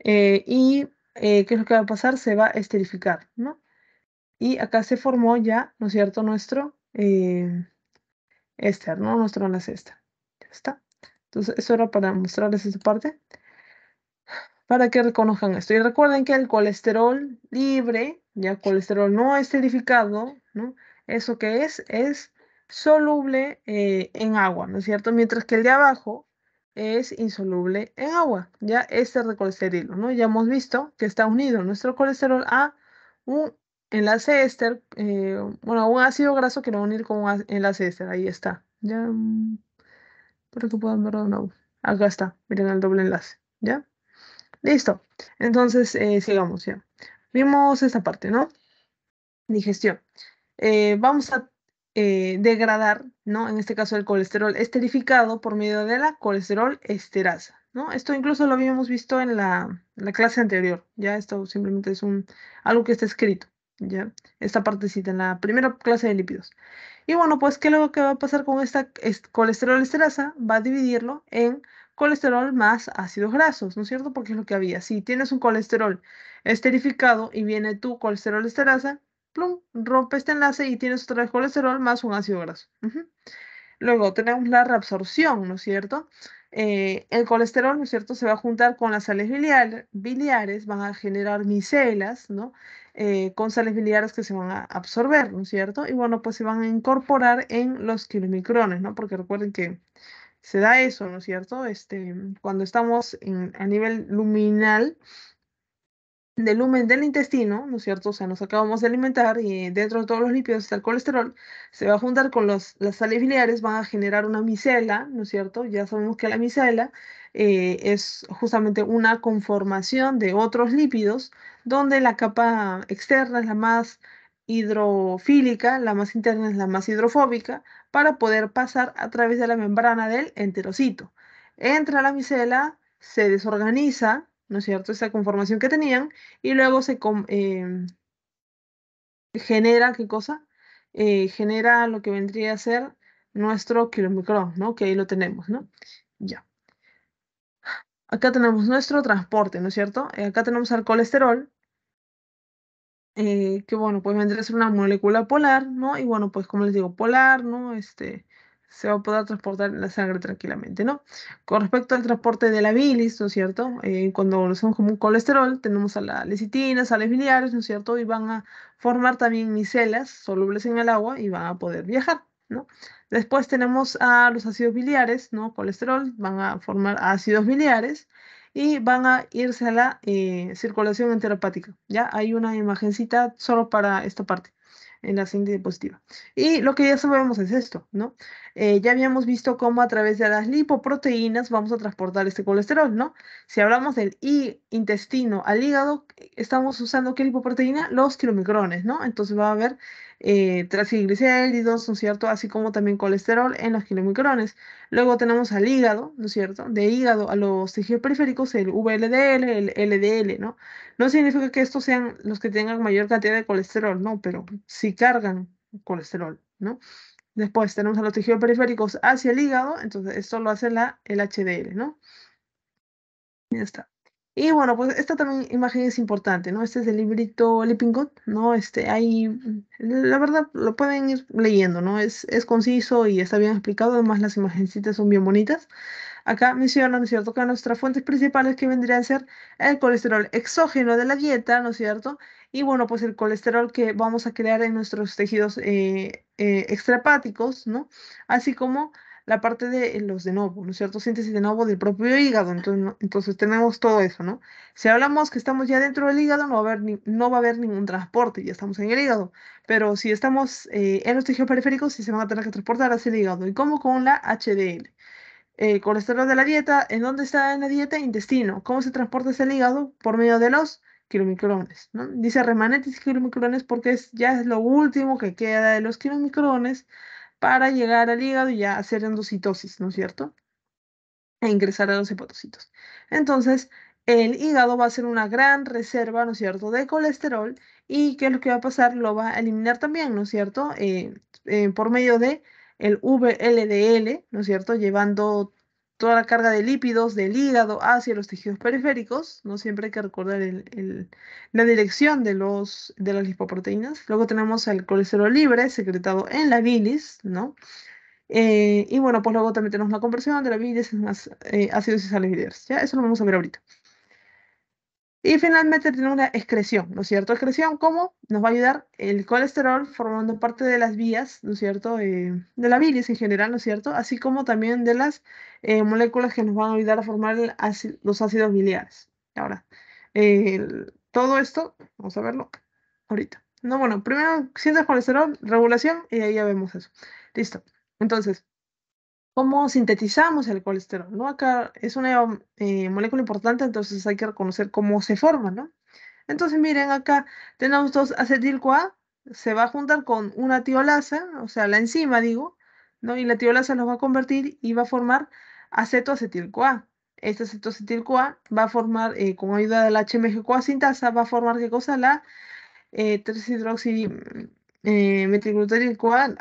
Eh, y, eh, ¿qué es lo que va a pasar? Se va a esterificar, ¿no? Y acá se formó ya, ¿no es cierto?, nuestro eh, éster, ¿no? Nuestro enlace Ya está. Entonces, eso era para mostrarles esta parte, para que reconozcan esto. Y recuerden que el colesterol libre, ya colesterol no esterificado, ¿no? ¿Eso que es? Es soluble eh, en agua, ¿no es cierto? Mientras que el de abajo es insoluble en agua, ya este colesterol, ¿no? Ya hemos visto que está unido nuestro colesterol a un enlace éster, eh, bueno, un ácido graso que lo va a unir con un enlace éster, ahí está, ya, mm, para que puedan verlo, no, acá está, miren el doble enlace, ¿ya? Listo, entonces eh, sigamos, ya. Vimos esta parte, ¿no? Digestión. Eh, vamos a eh, degradar, ¿no? En este caso el colesterol esterificado por medio de la colesterol esterasa, ¿no? Esto incluso lo habíamos visto en la, clase anterior, ya esto simplemente es un, algo que está escrito, ya, esta partecita en la primera clase de lípidos. Y bueno, pues, ¿qué es lo que va a pasar con esta colesterol esterasa? Va a dividirlo en colesterol más ácidos grasos, ¿no es cierto? Porque es lo que había. Si tienes un colesterol esterificado y viene tu colesterol esterasa, plum, rompe este enlace y tienes otra vez colesterol más un ácido graso. Luego tenemos la reabsorción, ¿no es cierto? Eh, el colesterol, ¿no es cierto?, se va a juntar con las sales biliar, biliares, van a generar micelas, ¿no? Eh, con sales biliares que se van a absorber, ¿no es cierto? Y bueno, pues se van a incorporar en los kilomicrones, ¿no? Porque recuerden que se da eso, ¿no es cierto? Este, cuando estamos a nivel luminal, del lumen del intestino, ¿no es cierto? O sea, nos acabamos de alimentar y dentro de todos los lípidos está el colesterol, se va a juntar con los, las sales biliares, van a generar una micela, ¿no es cierto? Ya sabemos que la micela eh, es justamente una conformación de otros lípidos, donde la capa externa es la más hidrofílica, la más interna es la más hidrofóbica, para poder pasar a través de la membrana del enterocito. Entra la micela, se desorganiza, ¿no es cierto? Esa conformación que tenían y luego se eh, genera, ¿qué cosa? Eh, genera lo que vendría a ser nuestro kilomicrón, ¿no? Que ahí lo tenemos, ¿no? Ya. Acá tenemos nuestro transporte, ¿no es cierto? Eh, acá tenemos al colesterol, que bueno, pues vendría a ser una molécula polar, ¿no? Y bueno, pues como les digo, polar, ¿no? Este, se va a poder transportar la sangre tranquilamente, ¿no? Con respecto al transporte de la bilis, ¿no es cierto? Eh, cuando lo como un colesterol, tenemos a la lecitina, sales biliares, ¿no es cierto? Y van a formar también micelas solubles en el agua y van a poder viajar, ¿no? Después tenemos a los ácidos biliares, ¿no? Colesterol, van a formar ácidos biliares y van a irse a la eh, circulación enteropática, ¿ya? Hay una imagencita solo para esta parte en la siguiente diapositiva. Y lo que ya sabemos es esto, ¿no? Eh, ya habíamos visto cómo a través de las lipoproteínas vamos a transportar este colesterol, ¿no? Si hablamos del intestino al hígado, estamos usando qué lipoproteína? Los kilomicrones, ¿no? Entonces va a haber eh, ¿no es cierto? Así como también colesterol en los kilomicrones. Luego tenemos al hígado, ¿no es cierto? De hígado a los tejidos periféricos, el VLDL, el LDL, ¿no? No significa que estos sean los que tengan mayor cantidad de colesterol, no, pero sí cargan colesterol, ¿no? Después tenemos a los tejidos periféricos hacia el hígado, entonces esto lo hace la, el HDL, ¿no? Ya está. Y bueno, pues esta también imagen es importante, ¿no? Este es el librito Lippincott, ¿no? Este, ahí, mm, la verdad, lo pueden ir leyendo, ¿no? Es, es conciso y está bien explicado, además las imagencitas son bien bonitas. Acá mencionan, ¿no es cierto?, que nuestras fuentes principales que vendrían a ser el colesterol exógeno de la dieta, ¿no es cierto? Y bueno, pues el colesterol que vamos a crear en nuestros tejidos eh, eh, extrapáticos, ¿no? Así como la parte de los de novo, ¿no es cierto? Síntesis de novo del propio hígado, entonces, entonces tenemos todo eso, ¿no? Si hablamos que estamos ya dentro del hígado, no va a haber, no va a haber ningún transporte, ya estamos en el hígado, pero si estamos eh, en los tejidos periféricos, sí se van a tener que transportar hacia el hígado, y cómo con la HDL. Eh, colesterol de la dieta, ¿en dónde está en la dieta? Intestino. ¿Cómo se transporta hacia el hígado? Por medio de los kilomicrones, ¿no? Dice remanentes kilomicrones porque es, ya es lo último que queda de los kilomicrones para llegar al hígado y ya hacer endocitosis, ¿no es cierto? E ingresar a los hepatocitos. Entonces, el hígado va a ser una gran reserva, ¿no es cierto?, de colesterol y ¿qué es lo que va a pasar? Lo va a eliminar también, ¿no es cierto?, eh, eh, por medio de el VLDL, ¿no es cierto?, llevando toda la carga de lípidos del hígado hacia los tejidos periféricos, ¿no? Siempre hay que recordar la dirección de, los, de las lipoproteínas. Luego tenemos el colesterol libre secretado en la bilis, ¿no? Eh, y bueno, pues luego también tenemos la conversión de la bilis en eh, ácidos y sales ¿ya? Eso lo vamos a ver ahorita. Y finalmente tiene una excreción, ¿no es cierto? Excreción, ¿cómo? Nos va a ayudar el colesterol formando parte de las vías, ¿no es cierto? Eh, de la bilis en general, ¿no es cierto? Así como también de las eh, moléculas que nos van a ayudar a formar los ácidos biliares. Ahora, todo esto, vamos a verlo ahorita. No, bueno, primero sientes colesterol, regulación y ahí ya vemos eso. Listo. Entonces, cómo sintetizamos el colesterol, ¿no? Acá es una eh, molécula importante, entonces hay que reconocer cómo se forma, ¿no? Entonces, miren, acá tenemos dos acetil-CoA, se va a juntar con una tiolasa, o sea, la enzima, digo, ¿no? Y la tiolasa nos va a convertir y va a formar acetoacetil-CoA. Este acetoacetil-CoA va a formar, eh, con ayuda de la HMG-CoA sintasa, va a formar, ¿qué cosa? La eh, 3 hidroxi eh, HMG coa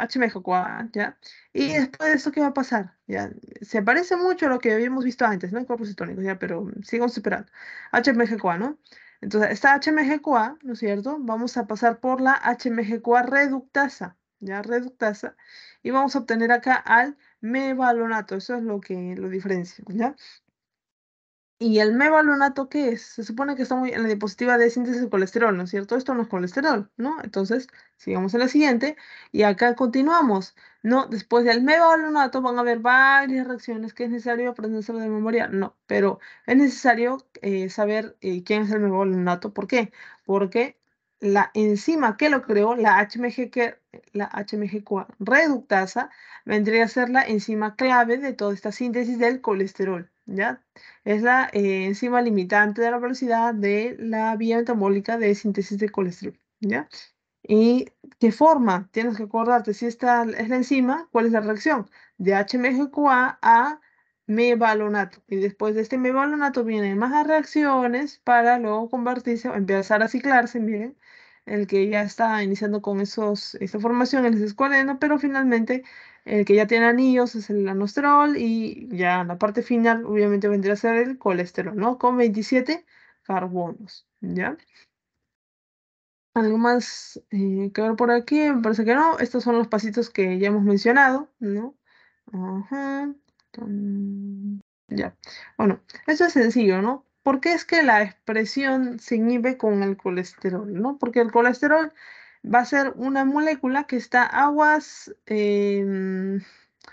ah, ¿ya? Y después de eso, ¿qué va a pasar? ¿Ya? Se parece mucho a lo que habíamos visto antes, ¿no? En cuerpos cetónicos, ¿ya? Pero mm, sigamos superando. HMG coa ¿no? Entonces, esta HMG coa ¿no es cierto? Vamos a pasar por la HMG coa reductasa, ¿ya? Reductasa. Y vamos a obtener acá al mevalonato. Eso es lo que lo diferencia, ¿ya? ¿Y el mevalonato qué es? Se supone que está muy en la diapositiva de síntesis de colesterol, ¿no es cierto? Esto no es colesterol, ¿no? Entonces, sigamos a la siguiente y acá continuamos, ¿no? Después del mevalonato van a haber varias reacciones que es necesario aprenderse de memoria, no, pero es necesario eh, saber eh, quién es el mevalonato. ¿por qué? Porque la enzima que lo creó, la HMG, que, la HMG reductasa, vendría a ser la enzima clave de toda esta síntesis del colesterol. ¿ya? Es la eh, enzima limitante de la velocidad de la vía metabólica de síntesis de colesterol, ¿ya? ¿Y qué forma? Tienes que acordarte si esta es la enzima, ¿cuál es la reacción? De hmg HMGQA a mevalonato. Y después de este mevalonato vienen más reacciones para luego convertirse, o empezar a ciclarse, miren, el que ya está iniciando con esos, esa formación, el escualeno, pero finalmente el que ya tiene anillos es el lanosterol y ya en la parte final obviamente vendría a ser el colesterol, ¿no? Con 27 carbonos, ¿ya? ¿Algo más eh, que ver por aquí? Me parece que no. Estos son los pasitos que ya hemos mencionado, ¿no? Ajá. Ya. Bueno, eso es sencillo, ¿no? ¿Por qué es que la expresión se inhibe con el colesterol, ¿no? Porque el colesterol va a ser una molécula que está aguas, em,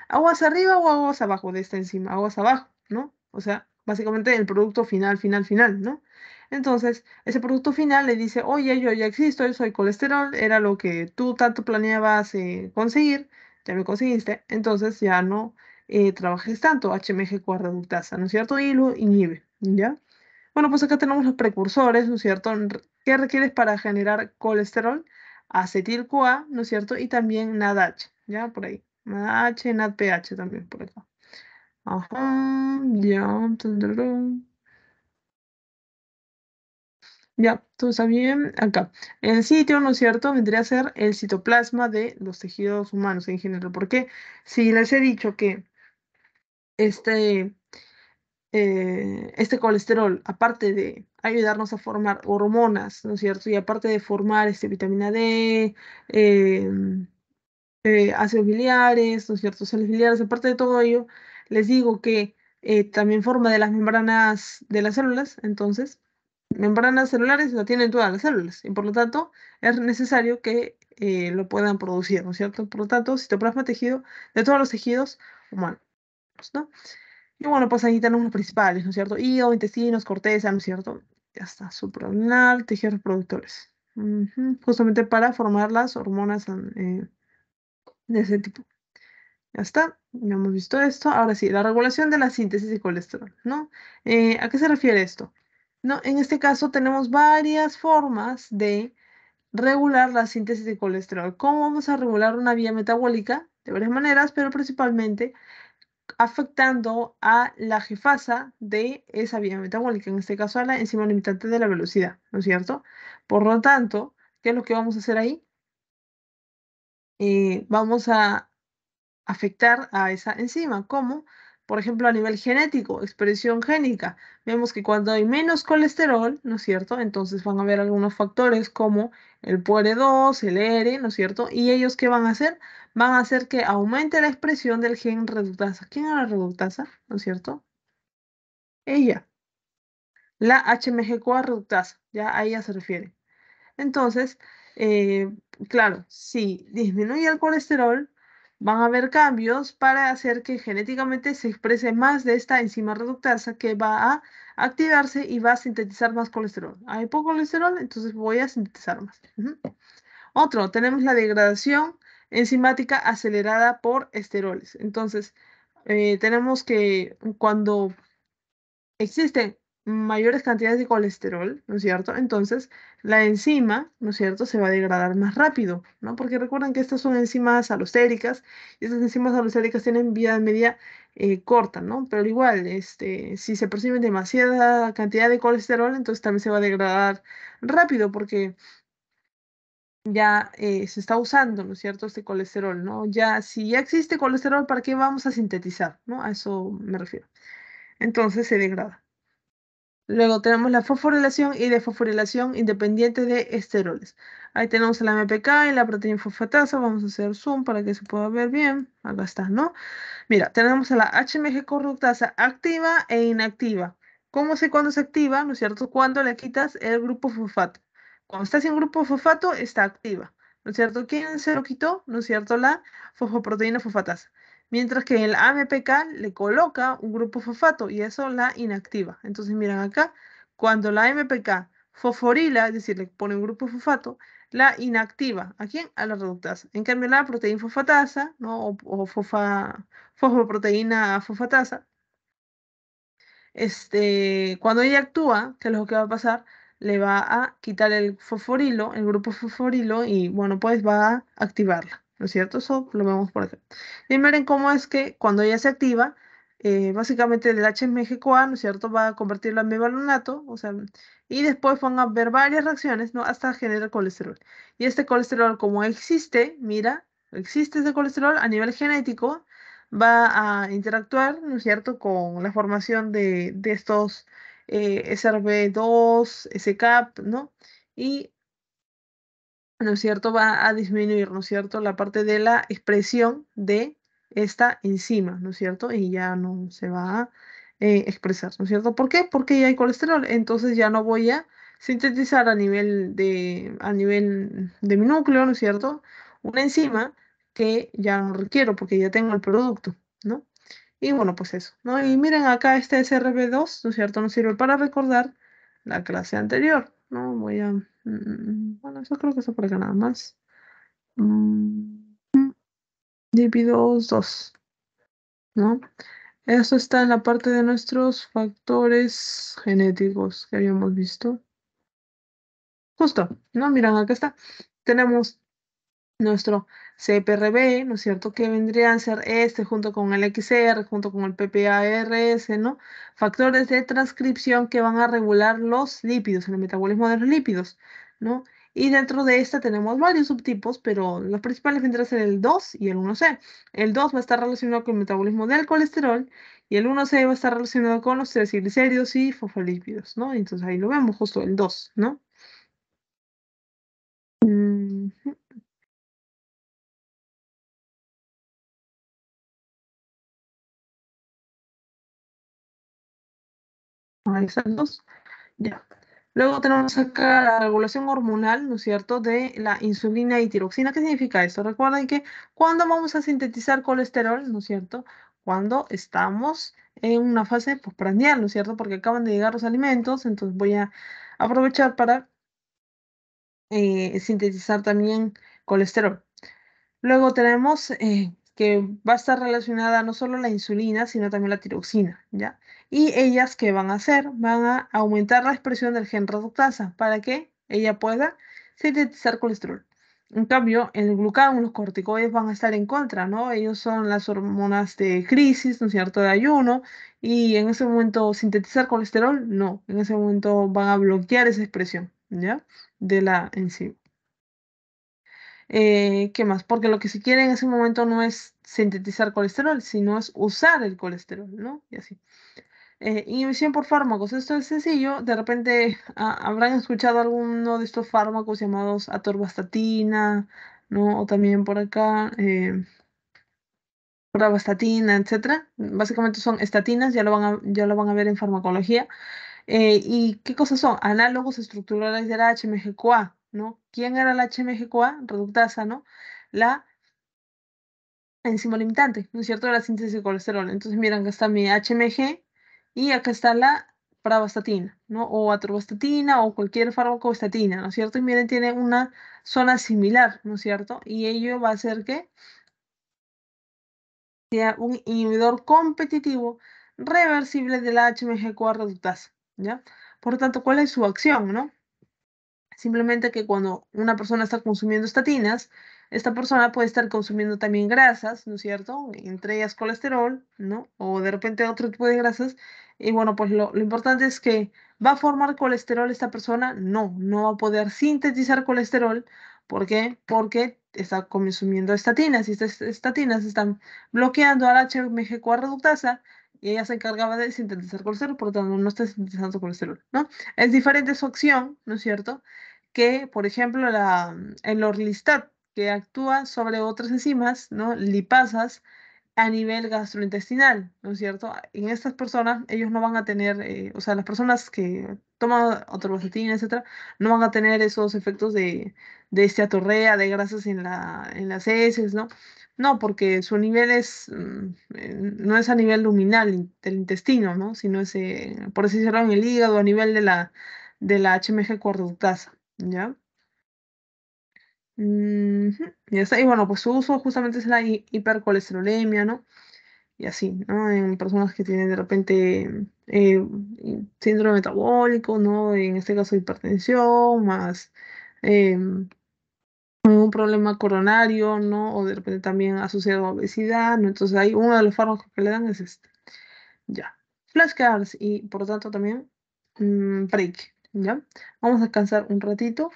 aguas arriba o aguas abajo de esta enzima, aguas abajo, ¿no? O sea, básicamente el producto final, final, final, ¿no? Entonces, ese producto final le dice, oye, yo ya existo, yo soy colesterol, era lo que tú tanto planeabas eh, conseguir, ya me conseguiste, entonces ya no eh, trabajes tanto, HMG reductasa, ¿no es cierto? Y lo inhibe, ¿ya? Bueno, pues acá tenemos los precursores, ¿no es cierto? ¿Qué requieres para generar colesterol? acetil-CoA, ¿no es cierto? Y también NADH, ¿ya? Por ahí. NADH, NADPH también por acá. Ajá, ya. Ya, todo está bien. Acá. El sitio, ¿no es cierto? Vendría a ser el citoplasma de los tejidos humanos en general. qué? si les he dicho que este, eh, este colesterol, aparte de ayudarnos a formar hormonas, ¿no es cierto? Y aparte de formar este, vitamina D, em, eh, ácidos biliares, ¿no es cierto? ácidos biliares, aparte de todo ello, les digo que eh, también forma de las membranas de las células, entonces, membranas celulares la tienen todas las células y por lo tanto es necesario que lo puedan producir, ¿no es cierto? Por lo tanto, citoplasma tejido de todos los tejidos humanos, ¿no? Y bueno, pues ahí tenemos los principales, ¿no es cierto? Hígado, intestinos, corteza, ¿no es cierto? Ya está, supranal, tejidos reproductores. Justamente para formar las hormonas mm, eh, de ese tipo. Ya está, ya hemos visto esto. Ahora sí, la regulación de la síntesis de colesterol, ¿no? Eh, ¿A qué se refiere esto? ¿No? En este caso tenemos varias formas de regular la síntesis de colesterol. ¿Cómo vamos a regular una vía metabólica? De varias maneras, pero principalmente afectando a la jefasa de esa vía metabólica, en este caso a la enzima limitante de la velocidad, ¿no es cierto? Por lo tanto, ¿qué es lo que vamos a hacer ahí? Eh, vamos a afectar a esa enzima. ¿Cómo? Por ejemplo, a nivel genético, expresión génica, vemos que cuando hay menos colesterol, ¿no es cierto? Entonces van a haber algunos factores como el PORE2, el e R, e, ¿no es cierto? ¿Y ellos qué van a hacer? Van a hacer que aumente la expresión del gen reductasa. ¿Quién es la reductasa? ¿No es cierto? Ella. La HMG-CoA reductasa, ya a ella se refiere. Entonces, eh, claro, si disminuye el colesterol, van a haber cambios para hacer que genéticamente se exprese más de esta enzima reductasa que va a activarse y va a sintetizar más colesterol. Hay poco colesterol, entonces voy a sintetizar más. Otro, tenemos la degradación enzimática acelerada por esteroles. Entonces, eh, tenemos que cuando existen mayores cantidades de colesterol, ¿no es cierto? Entonces, la enzima, ¿no es cierto?, se va a degradar más rápido, ¿no? Porque recuerden que estas son enzimas alostéricas y estas enzimas alostéricas tienen vida media eh, corta, ¿no? Pero igual, este, si se percibe demasiada cantidad de colesterol, entonces también se va a degradar rápido porque ya eh, se está usando, ¿no es cierto?, este colesterol, ¿no? Ya, si ya existe colesterol, ¿para qué vamos a sintetizar, ¿no? A eso me refiero. Entonces se degrada. Luego tenemos la fosforilación y desfosforilación independiente de esteroles. Ahí tenemos la MPK y la proteína fosfatasa. Vamos a hacer zoom para que se pueda ver bien. Acá está, ¿no? Mira, tenemos a la HMG corruptasa activa e inactiva. ¿Cómo sé cuándo se activa? ¿No es cierto? Cuando le quitas el grupo fosfato. Cuando está sin grupo fosfato, está activa. ¿No es cierto? ¿Quién se lo quitó? ¿No es cierto? La fosfoproteína fosfatasa mientras que el AMPK le coloca un grupo fosfato y eso la inactiva. Entonces, miren acá, cuando la AMPK fosforila, es decir, le pone un grupo fosfato, la inactiva. ¿A quién? A la reductasa. En cambio, la proteína fosfatasa, ¿no? o, fosfoproteína fosfatasa, este, cuando ella actúa, ¿qué es lo que va a pasar, le va a quitar el fosforilo, el grupo fosforilo, y bueno, pues va a activarla. ¿no es cierto? Eso lo vemos por acá. Y miren cómo es que cuando ella se activa, eh, básicamente el HMG-CoA, ¿no es cierto?, va a convertirlo en mevalonato o sea, y después van a haber varias reacciones, ¿no?, hasta generar colesterol. Y este colesterol, como existe, mira, existe este colesterol a nivel genético, va a interactuar, ¿no es cierto?, con la formación de, estos SRB2, eh, SCAP, ¿no? Y ¿no es cierto?, va a disminuir, ¿no es cierto?, la parte de la expresión de esta enzima, ¿no es cierto?, y ya no se va a eh, expresar, ¿no es cierto? ¿Por qué? Porque ya hay colesterol, entonces ya no voy a sintetizar a nivel de, a nivel de mi núcleo, ¿no es cierto?, una enzima que ya no requiero porque ya tengo el producto, ¿no? Y bueno, pues eso, ¿no? Y miren acá este SRB2, ¿no es cierto?, nos sirve para recordar la clase anterior. No voy a. Mm, mm, bueno, eso creo que por acá nada más. Mm, divididos 2. ¿No? Eso está en la parte de nuestros factores genéticos que habíamos visto. Justo, ¿no? Miran, acá está. Tenemos nuestro CPRB, ¿no es cierto?, que vendrían a ser este junto con el XR, junto con el PPARS, ¿no? Factores de transcripción que van a regular los lípidos, el metabolismo de los lípidos, ¿no? Y dentro de esta tenemos varios subtipos, pero los principales vendrán a ser el 2 y el 1C. El 2 va a estar relacionado con el metabolismo del colesterol y el 1C va a estar relacionado con los triglicéridos y fosfolípidos, ¿no? Entonces ahí lo vemos justo el 2, ¿no? Luego tenemos acá la regulación hormonal, ¿no es cierto?, de la insulina y tiroxina. ¿Qué significa esto? Recuerden que cuando vamos a sintetizar colesterol, ¿no es cierto?, cuando estamos en una fase postprandial, ¿no es cierto?, porque acaban de llegar los alimentos, entonces voy a aprovechar para eh, sintetizar también colesterol. Luego tenemos eh, que va a estar relacionada no solo la insulina, sino también la tiroxina, ¿ya?, ¿Y ellas qué van a hacer? Van a aumentar la expresión del gen reductasa para que ella pueda sintetizar colesterol. En cambio, el glucagón, los corticoides van a estar en contra, ¿no? Ellos son las hormonas de crisis, ¿no es cierto?, de ayuno, y en ese momento sintetizar colesterol, no, en ese momento van a bloquear esa expresión, ¿ya?, de la enzima. Eh, ¿Qué más? Porque lo que se quiere en ese momento no es sintetizar colesterol, sino es usar el colesterol, ¿no? Y así eh, inhibición por fármacos. Esto es sencillo. De repente ah, habrán escuchado alguno de estos fármacos llamados atorvastatina, ¿no? O también por acá, eh, pravastatina, etcétera. Básicamente son estatinas, ya lo van a, ya lo van a ver en farmacología. Eh, ¿Y qué cosas son? Análogos estructurales de la HMG-CoA, ¿no? ¿Quién era la HMG-CoA? Reductasa, ¿no? La enzima limitante, ¿no es cierto?, de la síntesis de colesterol. Entonces, miran, acá está mi HMG, y acá está la pravastatina, ¿no? O atrovastatina o cualquier fármaco estatina, ¿no es cierto? Y miren, tiene una zona similar, ¿no es cierto? Y ello va a hacer que sea un inhibidor competitivo reversible de la HMG4 reductasa, ¿ya? Por lo tanto, ¿cuál es su acción, no? Simplemente que cuando una persona está consumiendo estatinas, esta persona puede estar consumiendo también grasas, ¿no es cierto? Entre ellas colesterol, ¿no? O de repente otro tipo de grasas. Y bueno, pues lo, importante es que va a formar colesterol esta persona. No, no va a poder sintetizar colesterol. ¿Por qué? Porque está consumiendo estatinas y estas estatinas están bloqueando al HMG4 reductasa y ella se encargaba de sintetizar colesterol, por lo tanto no está sintetizando colesterol, ¿no? Es diferente su acción, ¿no es cierto? Que, por ejemplo, la, el orlistat, que actúan sobre otras enzimas, ¿no? Lipasas a nivel gastrointestinal, ¿no es cierto? En estas personas, ellos no van a tener, eh, o sea, las personas que toman otorvastatina, etcétera, no van a tener esos efectos de, de esteatorrea, de grasas en, la, en las heces, ¿no? No, porque su nivel es, mm, eh, no es a nivel luminal del intestino, ¿no? Sino es, eh, por así decirlo, en el hígado, a nivel de la, de la HMG reductasa, ¿ya? Y, bueno, pues su uso justamente es la hipercolesterolemia, ¿no? Y así, ¿no? En personas que tienen de repente mm, eh, síndrome metabólico, ¿no? En este caso hipertensión, más un em, problema coronario, ¿no? O de repente también asociado a obesidad, ¿no? Entonces ahí uno de los fármacos que le dan es este. Ya. Flashcards y por lo tanto también mm, break, ¿ya? Vamos a descansar un ratito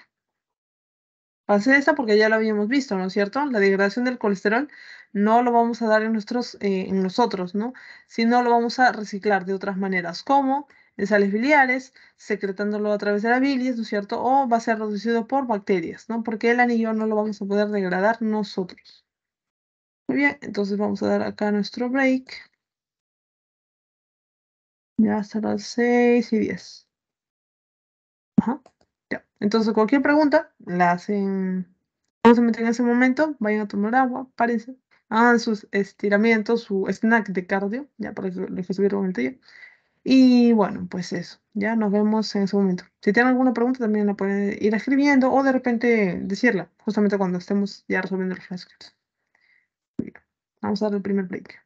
Pasé esta porque ya lo habíamos visto, ¿no es cierto? La degradación del colesterol no lo vamos a dar en, nuestros, eh, en nosotros, ¿no? Sino lo vamos a reciclar de otras maneras, como en sales biliares, secretándolo a través de la bilis, ¿no es cierto? O va a ser reducido por bacterias, ¿no? Porque el anillo no lo vamos a poder degradar nosotros. Muy bien, entonces vamos a dar acá nuestro break. Ya hasta las 6 y 10. Ajá. Entonces, cualquier pregunta la hacen justamente en ese momento, vayan a tomar agua, párense, hagan sus estiramientos, su snack de cardio, ya para los les subieron el tío. Y bueno, pues eso, ya nos vemos en ese momento. Si tienen alguna pregunta también la pueden ir escribiendo o de repente decirla, justamente cuando estemos ya resolviendo los flashcards. Vamos a dar el primer break.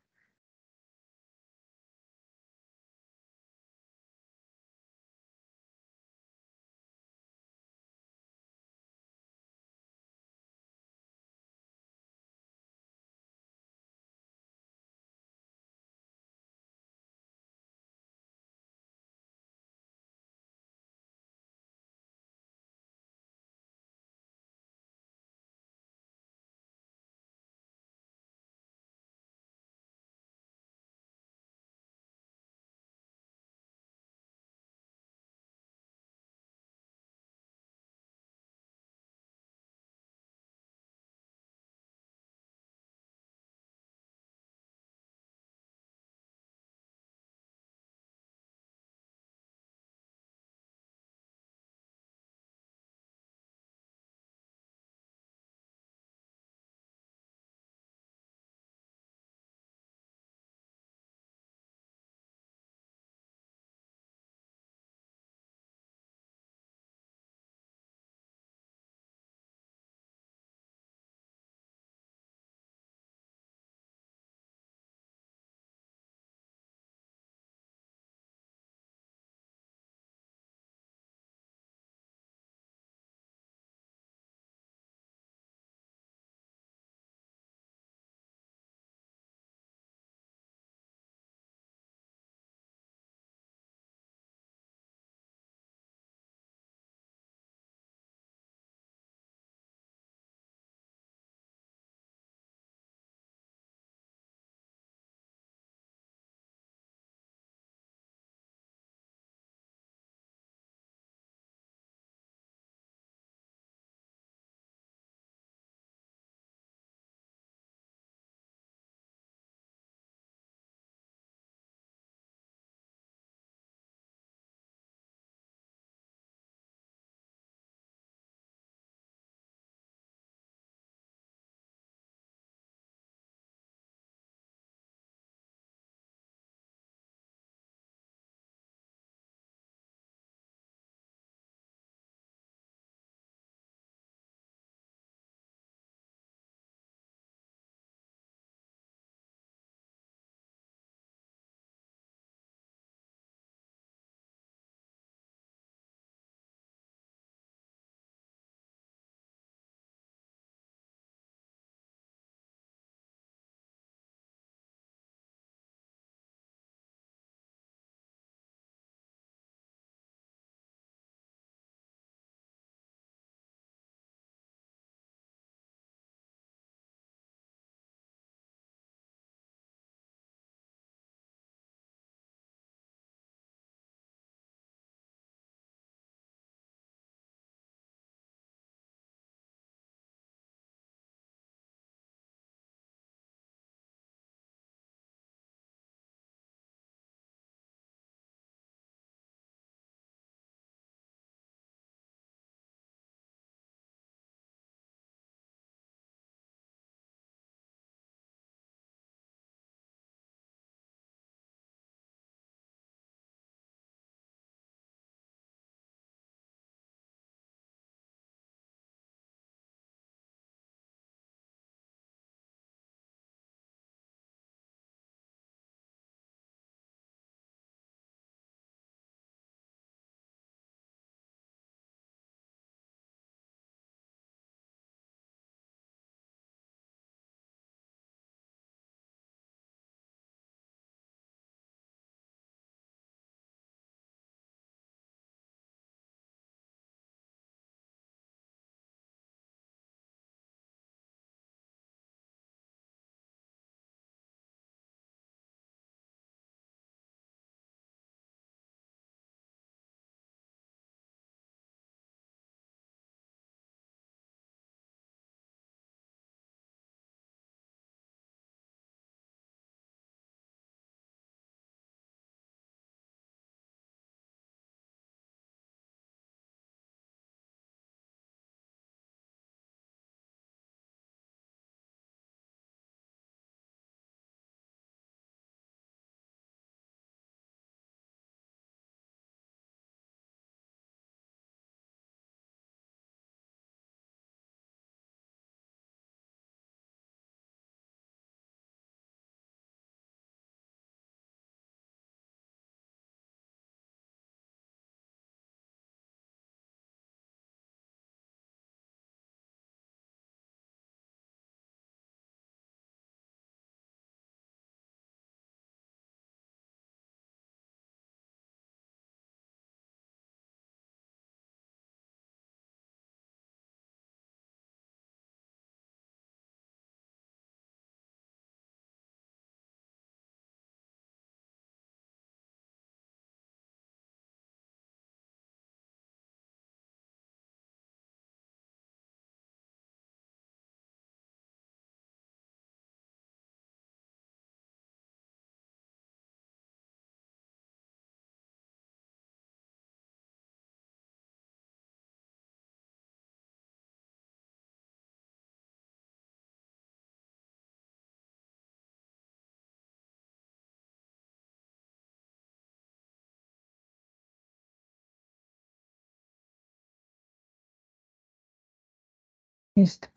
Listo.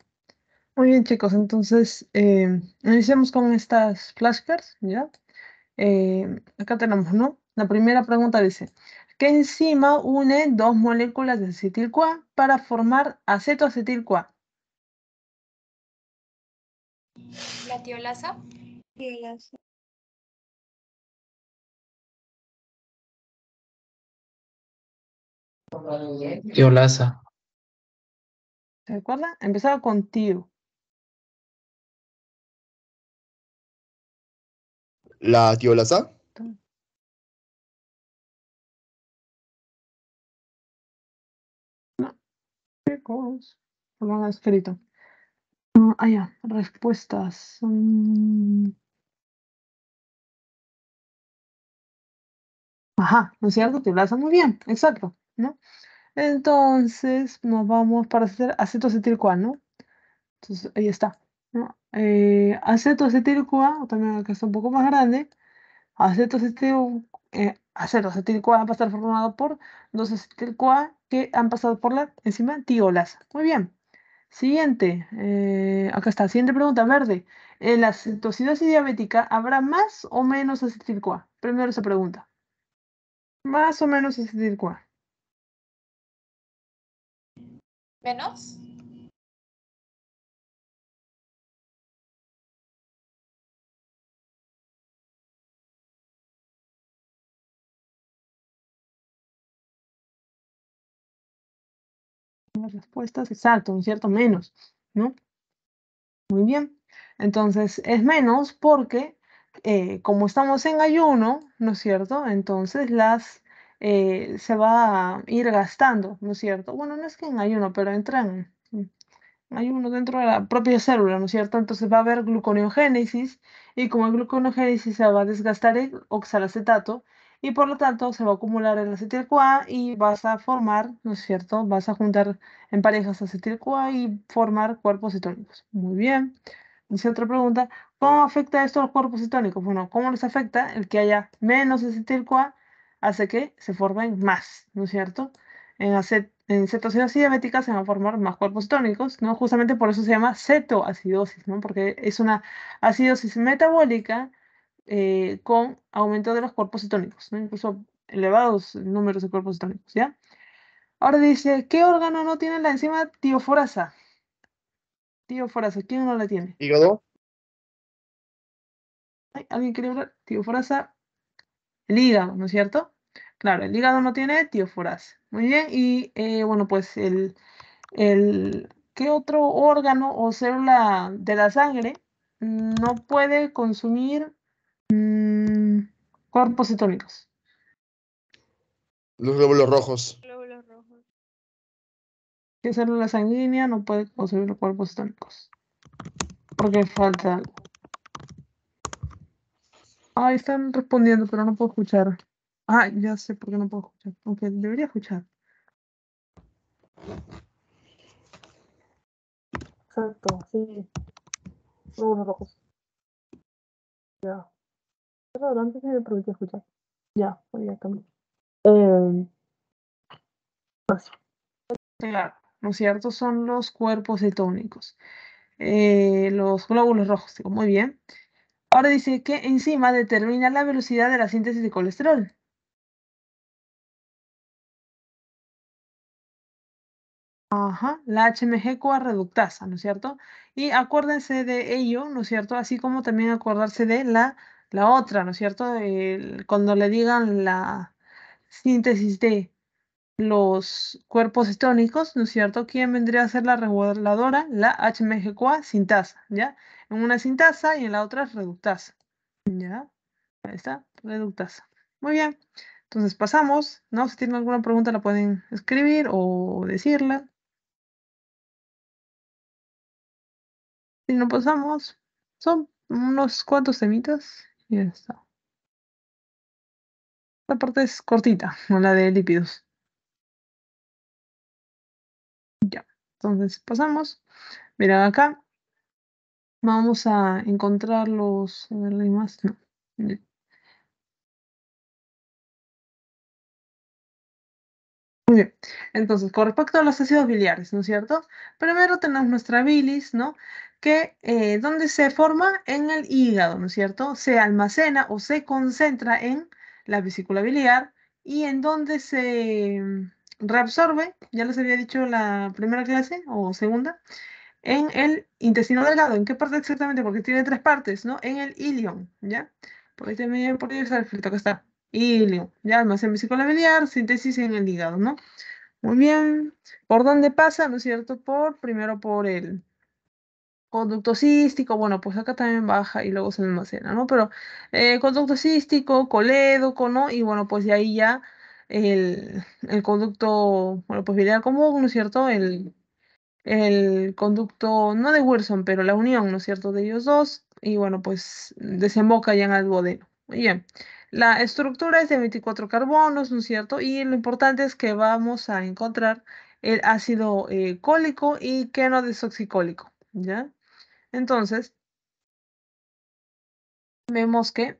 Muy bien, chicos. Entonces, eh, iniciamos con estas flashcards, ¿ya? Eh, acá tenemos, ¿no? La primera pregunta dice, ¿qué enzima une dos moléculas de acetil-CoA para formar acetoacetil-CoA? La tiolasa. Tiolasa. Tiolasa. ¿Se acuerdas? Empezaba con tío. ¿La tiolaza? No. ¿Qué cosa? Lo han escrito. Ah, ah, ya. Respuestas. Mm. Ajá, ¿no es cierto? laza muy bien, exacto, ¿no? Entonces nos vamos para hacer acetocetilcoa, ¿no? Entonces ahí está. Acetocetilcoa, Eh, también acá está un poco más grande. Acetocetilcoa eh, va a estar formado por dos acetilcoa que han pasado por la enzima tiolasa. Muy bien. Siguiente, eh, acá está, siguiente pregunta, verde. ¿En la cetosidosis diabética habrá más o menos acetilcoa? Primero esa pregunta. Más o menos acetilcoa. menos las respuestas, exacto, un cierto menos, ¿no? Muy bien. Entonces es menos porque eh, como estamos en ayuno, ¿no es cierto? Entonces las eh, se va a ir gastando, ¿no es cierto? Bueno, no es que en ayuno, pero entran en ayuno dentro de la propia célula, ¿no es cierto? Entonces va a haber gluconeogénesis y como el gluconeogénesis se va a desgastar el oxalacetato y por lo tanto se va a acumular el acetil -CoA y vas a formar, ¿no es cierto? Vas a juntar en parejas acetil -CoA y formar cuerpos citónicos. Muy bien. Dice otra pregunta, ¿cómo afecta esto a los cuerpos cetónicos? Bueno, ¿cómo les afecta el que haya menos acetil -CoA hace que se formen más, ¿no es cierto? En, acet en cetoacidosis diabética se van a formar más cuerpos tónicos, ¿no? Justamente por eso se llama cetoacidosis, ¿no? Porque es una acidosis metabólica eh, con aumento de los cuerpos tónicos, ¿no? Incluso elevados números de cuerpos tónicos. ¿ya? Ahora dice, ¿qué órgano no tiene la enzima tioforasa? Tioforasa, ¿quién no la tiene? Hígado. ¿Alguien quiere hablar? Tioforasa, el hígado, ¿no es cierto? Claro, el hígado no tiene tióforas Muy bien, y eh, bueno, pues el, el, ¿qué otro órgano o célula de la sangre no puede consumir mm, cuerpos cetónicos? Los glóbulos rojos. Glóbulos rojos. ¿Qué célula sanguínea no puede consumir los cuerpos cetónicos? Porque falta algo. Ahí están respondiendo, pero no puedo escuchar. Ah, ya sé por qué no puedo escuchar. Aunque debería escuchar. Exacto, sí. Glóbulos rojos. Ya. Pero antes me permití escuchar. Ya, voy a cambiar. Claro, ¿no es cierto? Son los cuerpos cetónicos. Eh, los glóbulos rojos, digo, muy bien. Ahora dice, que enzima determina la velocidad de la síntesis de colesterol? Ajá, la HMG-CoA reductasa, ¿no es cierto? Y acuérdense de ello, ¿no es cierto? Así como también acordarse de la, otra, ¿no es cierto? cuando le digan la síntesis de los cuerpos estónicos, ¿no es cierto? ¿Quién vendría a ser la reguladora? La HMG-CoA sintasa, ¿ya? En una es sintasa y en la otra es reductasa. ¿Ya? Ahí está, reductasa. Muy bien. Entonces pasamos, ¿no? Si tienen alguna pregunta la pueden escribir o decirla. Si no pasamos, son unos cuantos semitas y ya está. La parte es cortita, no la de lípidos. Ya, entonces pasamos. Miren acá, Vamos a encontrarlos. A ver, más? No. Muy bien. Entonces, con respecto a los ácidos biliares, ¿no es cierto? Primero tenemos nuestra bilis, ¿no? que eh, donde se forma en el hígado, ¿no es cierto? Se almacena o se concentra en la vesícula biliar y en donde se mm, reabsorbe, ya les había dicho la primera clase o segunda, en el intestino delgado. ¿En qué parte exactamente? Porque tiene tres partes, ¿no? En el ilion, ¿ya? Por ahí también, por ahí está el filtro que está. Ilion, ya, almacén biliar, síntesis en el hígado, ¿no? Muy bien. ¿Por dónde pasa? ¿No es cierto? Por, primero por el conducto cístico, bueno, pues acá también baja y luego se almacena, ¿no? Pero eh, conducto cístico, colédoco, ¿no? Y bueno, pues de ahí ya el, el conducto, bueno, pues biliar común, ¿no es cierto? El el conducto, no de Wilson, pero la unión, ¿no es cierto?, de ellos dos, y bueno, pues desemboca ya en de... Muy bien. La estructura es de 24 carbonos, ¿no es cierto? Y lo importante es que vamos a encontrar el ácido eh, cólico y queno desoxicólico, ¿ya? Entonces, vemos que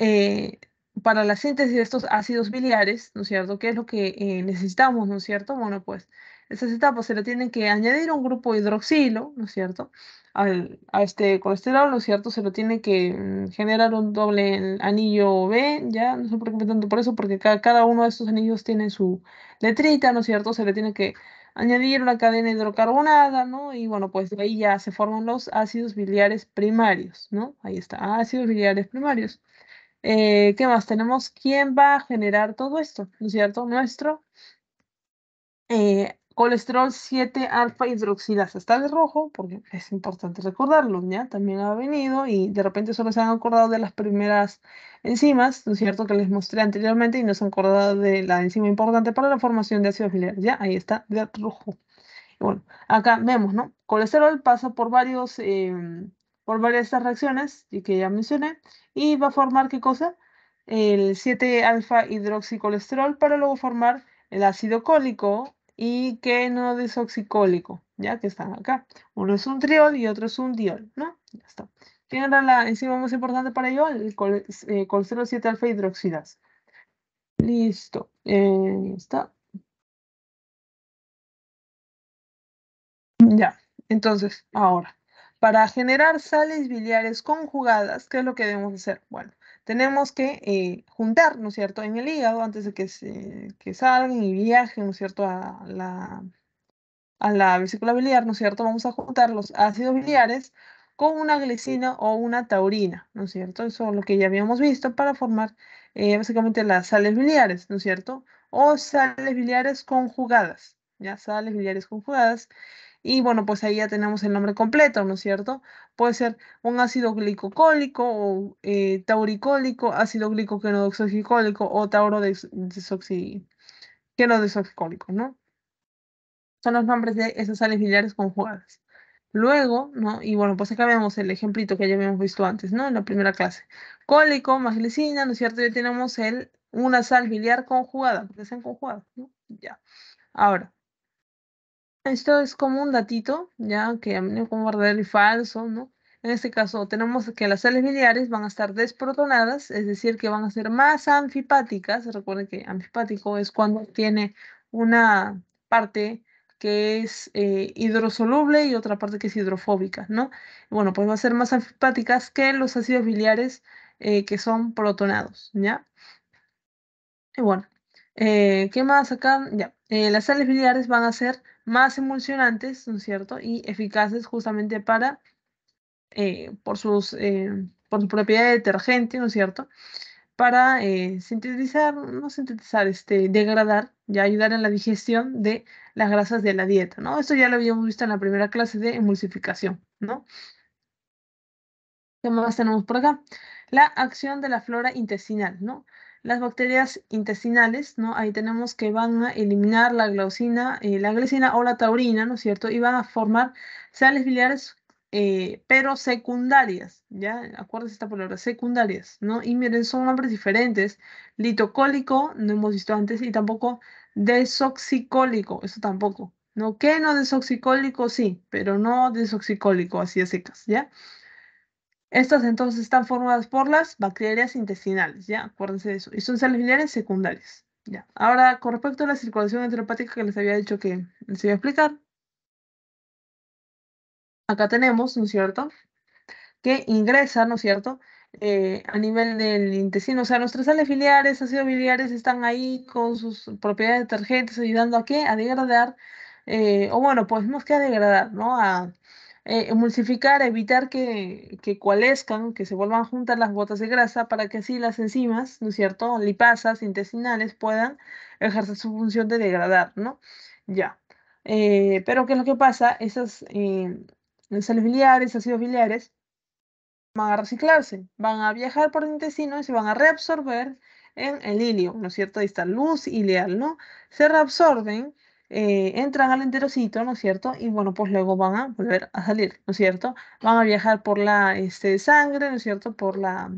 eh, para la síntesis de estos ácidos biliares, ¿no es cierto? ¿Qué es lo que eh, necesitamos, ¿no es cierto? Bueno, pues esas etapas se le tienen que añadir un grupo hidroxilo, ¿no es cierto? Al, a este colesterol, ¿no es cierto? Se lo tiene que mm, generar un doble anillo B, ¿ya? No se preocupen tanto por eso, porque cada, uno de estos anillos tiene su letrita, ¿no es cierto? Se le tiene que añadir una cadena hidrocarbonada, ¿no? Y bueno, pues de ahí ya se forman los ácidos biliares primarios, ¿no? Ahí está, ácidos biliares primarios. Eh, ¿Qué más tenemos? ¿Quién va a generar todo esto? ¿No es cierto? Nuestro eh, colesterol 7 alfa hidroxilasa. Está de rojo porque es importante recordarlo, ¿ya? También ha venido y de repente solo se han acordado de las primeras enzimas, ¿no es cierto? Que les mostré anteriormente y no se han acordado de la enzima importante para la formación de ácido biliar, ¿ya? Ahí está de rojo. bueno, acá vemos, ¿no? Colesterol pasa por varios, em, por varias de estas reacciones que ya mencioné y va a formar, ¿qué cosa? El 7 alfa hidroxicolesterol para luego formar el ácido cólico y que no desoxicólico, ya que están acá. Uno es un triol y otro es un diol, ¿no? Ya está. ¿Quién era la enzima más importante para ello? El eh, colesterol 7 alfa hidroxidas? Listo. ya eh, está. Ya. Entonces, ahora, para generar sales biliares conjugadas, ¿qué es lo que debemos hacer? Bueno, tenemos que eh, juntar, ¿no es cierto?, en el hígado antes de que, se, salgan y viajen, ¿no es cierto?, a la, la vesícula biliar, ¿no es cierto?, vamos a juntar los ácidos biliares con una glicina o una taurina, ¿no es cierto? Eso es lo que ya habíamos visto para formar eh, básicamente las sales biliares, ¿no es cierto? O sales biliares conjugadas, ya sales biliares conjugadas y bueno, pues ahí ya tenemos el nombre completo, ¿no es cierto? Puede ser un ácido glicocólico o eh, tauricólico, ácido glicoquenodoxoglicólico o tauro que ¿no? Son los nombres de esas sales biliares conjugadas. Luego, ¿no? Y bueno, pues acá vemos el ejemplito que ya habíamos visto antes, ¿no? En la primera clase. Cólico más glicina, ¿no es cierto? Ya tenemos el, una sal biliar conjugada, porque se han conjugado, ¿no? Ya. Ahora, esto es como un datito, ya que a como verdadero y falso, ¿no? En este caso tenemos que las sales biliares van a estar desprotonadas, es decir, que van a ser más anfipáticas. Recuerden que anfipático es cuando tiene una parte que es eh, hidrosoluble y otra parte que es hidrofóbica, ¿no? Bueno, pues va a ser más anfipáticas que los ácidos biliares eh, que son protonados, ¿ya? Y bueno, eh, ¿qué más acá? Ya, las sales biliares van a ser más emulsionantes, ¿no es cierto? Y eficaces justamente para, eh, por, sus, eh, por su propiedad de detergente, ¿no es cierto? Para eh, sintetizar, no sintetizar, este, degradar, ya ayudar en la digestión de las grasas de la dieta, ¿no? Esto ya lo habíamos visto en la primera clase de emulsificación, ¿no? ¿Qué más tenemos por acá? La acción de la flora intestinal, ¿no? las bacterias intestinales, ¿no? Ahí tenemos que van a eliminar la glaucina, eh, la glicina o la taurina, ¿no es cierto? Y van a formar sales biliares, eh, pero secundarias, ¿ya? Acuérdense esta palabra, secundarias, ¿no? Y miren, son nombres diferentes, litocólico, no hemos visto antes, y tampoco desoxicólico, eso tampoco, ¿no? ¿Qué no desoxicólico? Sí, pero no desoxicólico, así a secas, ¿ya? Estas entonces están formadas por las bacterias intestinales, ¿ya? Acuérdense de eso. Y son sales filiales secundarias, ¿ya? Ahora, con respecto a la circulación enteropática que les había dicho que les iba a explicar, acá tenemos, ¿no es cierto?, que ingresa, ¿no es cierto?, eh, a nivel del intestino. O sea, nuestras sales biliares, ácidos biliares están ahí con sus propiedades detergentes ayudando a qué? A degradar, eh, o bueno, pues más que a degradar, ¿no? A eh, emulsificar, evitar que, que coalescan, que se vuelvan a juntar las gotas de grasa para que así las enzimas, ¿no es cierto?, lipasas intestinales puedan ejercer su función de degradar, ¿no? Ya. Eh, pero ¿qué es lo que pasa? Esas eh, sales biliares, ácidos biliares, van a reciclarse, van a viajar por el intestino y se van a reabsorber en el ilio, ¿no es cierto? Ahí está luz ileal, ¿no? Se reabsorben eh, entran al enterocito, ¿no es cierto? Y bueno, pues luego van a volver a salir, ¿no es cierto? Van a viajar por la este, sangre, ¿no es cierto? Por la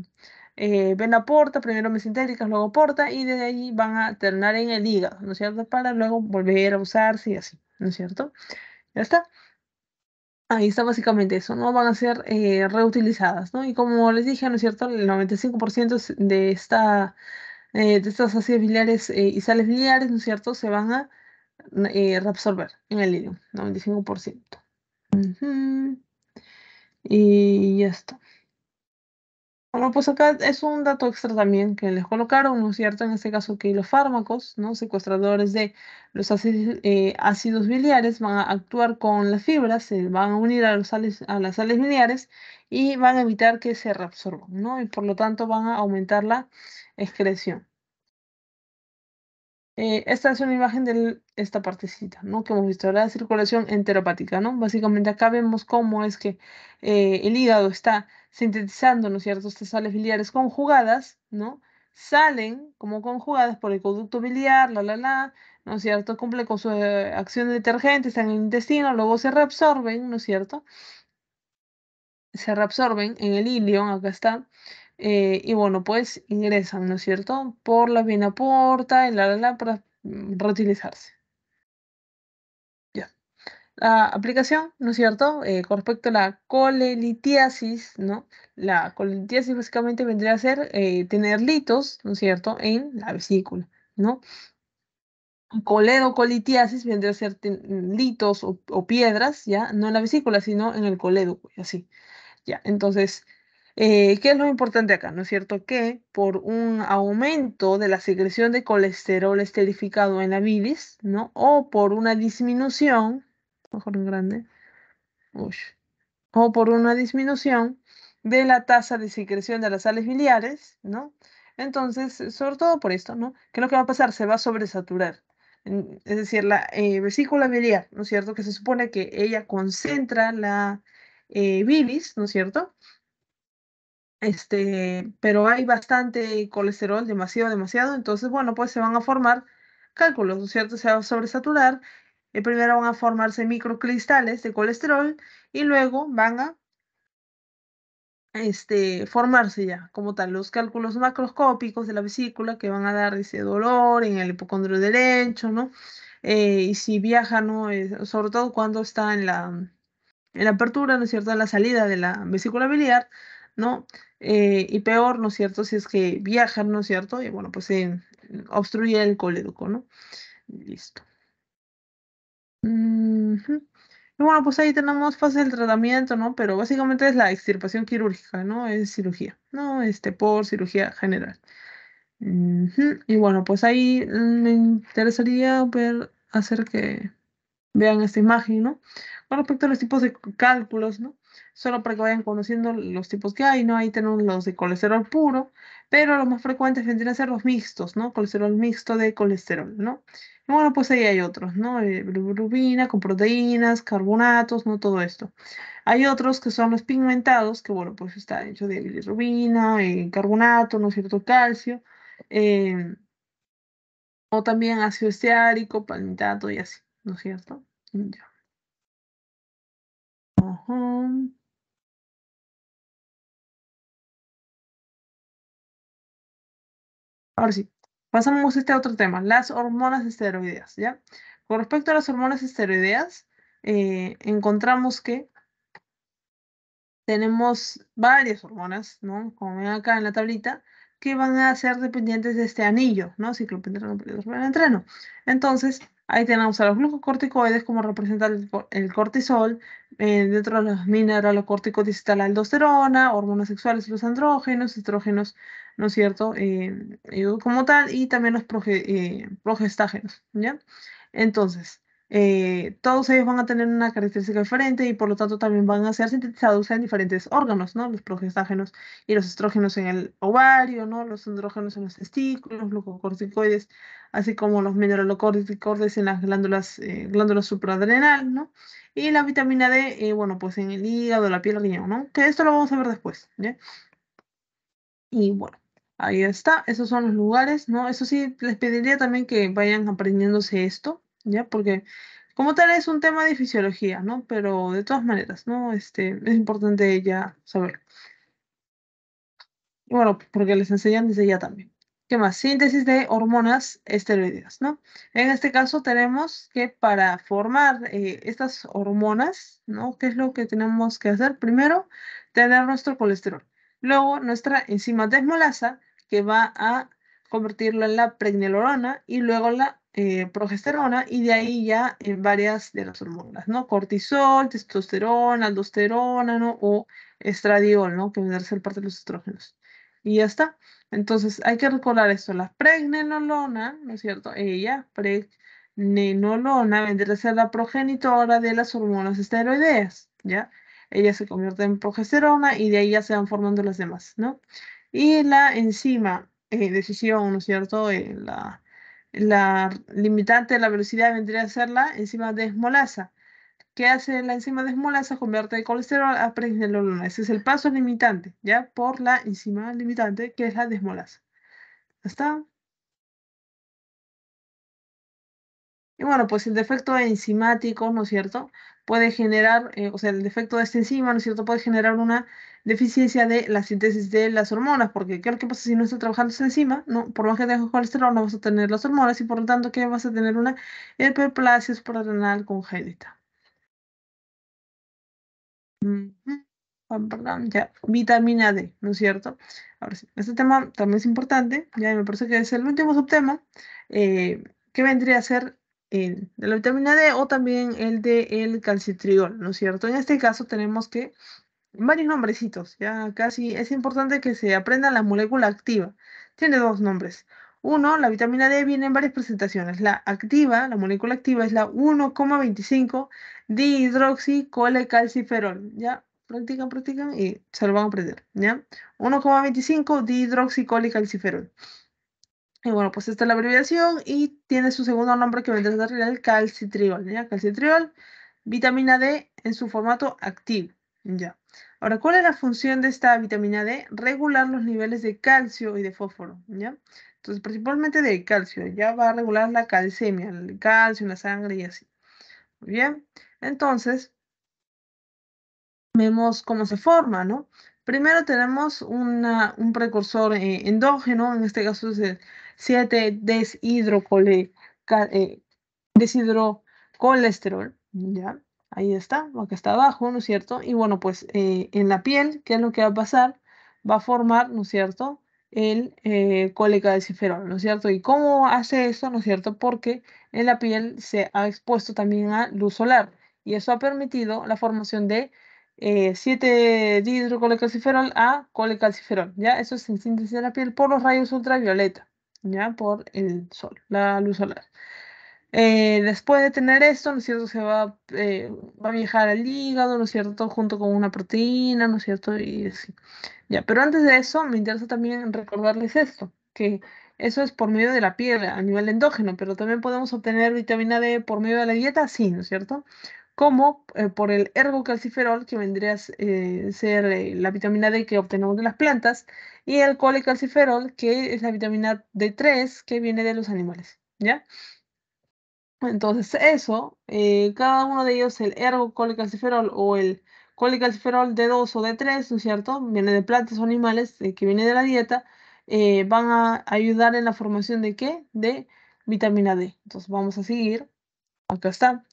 eh, vena porta, primero mesentéricas, luego porta, y desde ahí van a terminar en el hígado, ¿no es cierto? Para luego volver a usarse y así, ¿no es cierto? Ya está. Ahí está básicamente eso, no van a ser eh, reutilizadas, ¿no? Y como les dije, ¿no es cierto? El 95% de, esta, eh, de estas ácidos biliares y sales biliares, ¿no es cierto? Se van a reabsorber en el hilo 95%. Y ya está. Bueno, pues acá es un dato extra también que les colocaron, ¿no es cierto? En este caso que los fármacos, ¿no? Secuestradores de los eh, ácidos, biliares van a actuar con las fibras, se van a unir a, los sales, a las sales biliares y van a evitar que se reabsorban, ¿no? Y por lo tanto van a aumentar la excreción. Eh, esta es una imagen de esta partecita, ¿no? Que hemos visto, la circulación enteropática, ¿no? Básicamente acá vemos cómo es que eh, el hígado está sintetizando, ¿no es cierto?, estas sales biliares conjugadas, ¿no? Salen como conjugadas por el conducto biliar, la, la, la, ¿no es cierto? Cumple con su eh, acción de detergente, está en el intestino, luego se reabsorben, ¿no es cierto? Se reabsorben en el ilion, acá está, eh, y bueno, pues ingresan, ¿no es cierto? Por la vena porta, la, la, la, para mm, reutilizarse. Ya. La aplicación, ¿no es cierto? Eh, con respecto a la colelitiasis, ¿no? La colelitiasis básicamente vendría a ser eh, tener litos, ¿no es cierto?, en la vesícula, ¿no? Coledocolitiasis vendría a ser mm, litos o, o, piedras, ¿ya? No en la vesícula, sino en el coledo, pues, así. Ya, entonces, eh, ¿Qué es lo importante acá? ¿No es cierto? Que por un aumento de la secreción de colesterol esterificado en la bilis, ¿no? O por una disminución, mejor en grande, o por una disminución de la tasa de secreción de las sales biliares, ¿no? Entonces, eh, sobre todo por esto, ¿no? ¿Qué es lo que va a pasar? Se va a sobresaturar. Es decir, la eh, vesícula biliar, ¿no es cierto? Que se supone que ella concentra la bilis, ¿no es cierto? Este, pero hay bastante colesterol, demasiado, demasiado, entonces, bueno, pues se van a formar cálculos, ¿no es ¿cierto? Se va a sobresaturar, eh, primero van a formarse microcristales de colesterol y luego van a este, formarse ya como tal los cálculos macroscópicos de la vesícula que van a dar ese dolor en el hipocondrio derecho, ¿no? Eh, y si viaja, ¿no? Eh, sobre todo cuando está en la, en la apertura, ¿no es cierto?, en la salida de la vesícula biliar, ¿no? Eh, y peor, ¿no es cierto?, si es que viajan, ¿no es cierto?, y bueno, pues se eh, obstruye el coleduco ¿no? Listo. Y bueno, pues ahí tenemos fase del tratamiento, ¿no? Pero básicamente es la extirpación quirúrgica, ¿no? Es cirugía, ¿no? Este, por cirugía general. Y bueno, pues ahí me interesaría ver, hacer que vean esta imagen, ¿no? Con respecto a los tipos de cálculos, ¿no? solo para que vayan conociendo los tipos que hay, ¿no? Ahí tenemos los de colesterol puro, pero los más frecuentes vendrían a ser los mixtos, ¿no? Colesterol mixto de colesterol, ¿no? bueno, pues ahí hay otros, ¿no? Rubina eh, con proteínas, carbonatos, ¿no? Todo esto. Hay otros que son los pigmentados, que bueno, pues está hecho de bilirrubina, eh, carbonato, ¿no es cierto? Calcio. Em, o también ácido esteárico, palmitato y así, ¿no es cierto? Mm, ya. Ahora sí, pasamos a este otro tema, las hormonas esteroideas, ¿ya? Con respecto a las hormonas esteroideas, eh, encontramos que tenemos varias hormonas, ¿no? Como ven acá en la tablita, que van a ser dependientes de este anillo, ¿no? Ciclopentreno, periodo, entreno. Entonces, Ahí tenemos a los glucocorticoides como representar el cortisol, eh, dentro de los mineralocorticoides está la aldosterona, hormonas sexuales, los andrógenos, estrógenos, ¿no es cierto? Eh, eh, como tal, y también los progestágenos, ¿ya? Entonces, eh, todos ellos van a tener una característica diferente y por lo tanto también van a ser sintetizados en diferentes órganos, ¿no? Los progestágenos y los estrógenos en el ovario, ¿no? Los andrógenos en los testículos, los glucocorticoides, así como los mineralocorticoides en las glándulas, eh, glándulas ¿no? Y la vitamina D, eh, bueno, pues en el hígado, la piel, el riñón, ¿no? Que esto lo vamos a ver después, ¿ya? Y bueno. Ahí está, esos son los lugares, ¿no? Eso sí, les pediría también que vayan aprendiéndose esto, ¿ya? Porque como tal es un tema de fisiología, ¿no? Pero de todas maneras, ¿no? Este, es importante ya saberlo. bueno, porque les enseñan desde ya también. ¿Qué más? Síntesis de hormonas esteroideas, ¿no? En este caso tenemos que para formar eh, estas hormonas, ¿no? ¿Qué es lo que tenemos que hacer? Primero, tener nuestro colesterol. Luego, nuestra enzima desmolasa, que va a convertirlo en la pregnenolona y luego la eh, progesterona y de ahí ya en varias de las hormonas, ¿no? Cortisol, testosterona, aldosterona, ¿no? O estradiol, ¿no? Que vendrá a ser parte de los estrógenos. Y ya está. Entonces hay que recordar esto, la pregnenolona, ¿no es cierto? Ella, pregnenolona, vendrá a ser la progenitora de las hormonas esteroideas, ¿ya? Ella se convierte en progesterona y de ahí ya se van formando las demás, ¿no? Y la enzima eh, decisión, ¿no es cierto? Eh, la, la, limitante de la velocidad vendría a ser la enzima desmolasa. ¿Qué hace la enzima desmolasa? Convierte el colesterol a pregnenolona. Ese es el paso limitante, ¿ya? Por la enzima limitante, que es la desmolasa. ¿Está? Y bueno, pues el defecto enzimático, ¿no es cierto? Puede generar, eh, o sea, el defecto de esta enzima, ¿no es cierto? Puede generar una deficiencia de la síntesis de las hormonas, porque ¿qué es lo que pasa si no está trabajando esa enzima? No, por más que dejo colesterol, no vas a tener las hormonas y por lo tanto, ¿qué vas a tener? Una hiperplasia suprarrenal congénita. Ya, vitamina D, ¿no es cierto? Ahora sí, este tema también es importante, ya me parece que es el último subtema, eh, que vendría a ser eh, de la vitamina D o también el de el calcitriol, ¿no es cierto? En este caso tenemos que varios nombrecitos, ya casi es importante que se aprenda la molécula activa. Tiene dos nombres. Uno, la vitamina D viene en varias presentaciones. La activa, la molécula activa es la 1,25 dihidroxicolecalciferol, ¿ya? Practican, practican y se lo van a aprender, ¿ya? 1,25 dihidroxicolecalciferol. calciferol. Y bueno, pues esta es la abreviación y tiene su segundo nombre que vendría a ser el calcitriol, ¿ya? Calcitriol, vitamina D en su formato activo, ¿ya? Ahora, ¿cuál es la función de esta vitamina D? Regular los niveles de calcio y de fósforo, ¿ya? Entonces, principalmente de calcio, ya va a regular la calcemia, el calcio en la sangre y así. Muy bien, entonces, vemos cómo se forma, ¿no? Primero tenemos un precursor eh, endógeno, en este caso es el 7 eh, deshidrocolesterol, ¿ya? Ahí está, que está abajo, ¿no es cierto? Y bueno, pues eh, en la piel, ¿qué es lo que va a pasar? Va a formar, ¿no es cierto? El eh, colecalciferol, ¿no es cierto? ¿Y cómo hace eso, ¿no es cierto? Porque en la piel se ha expuesto también a luz solar y eso ha permitido la formación de 7 dihidrocolecalciferol a colecalciferol, ¿ya? Eso es en síntesis de la piel por los rayos ultravioleta ya por el sol, la luz solar. Eh, después de tener esto, ¿no es cierto? Se va, eh, va a viajar al hígado, ¿no es cierto? Junto con una proteína, ¿no es cierto? Y así. Ya, pero antes de eso, me interesa también recordarles esto, que eso es por medio de la piel, a nivel endógeno, pero también podemos obtener vitamina D por medio de la dieta, sí, ¿no es cierto? como eh, por el ergocalciferol, que vendría a eh, ser eh, la vitamina D que obtenemos de las plantas, y el colecalciferol, que es la vitamina D3 que viene de los animales, ¿ya? Entonces eso, cada uno de ellos, el ergocalciferol o el colecalciferol D2 o D3, ¿no es cierto? Viene de plantas o animales, que viene de la dieta, van a ayudar en la formación de qué? De vitamina D. Entonces vamos a seguir. Acá está.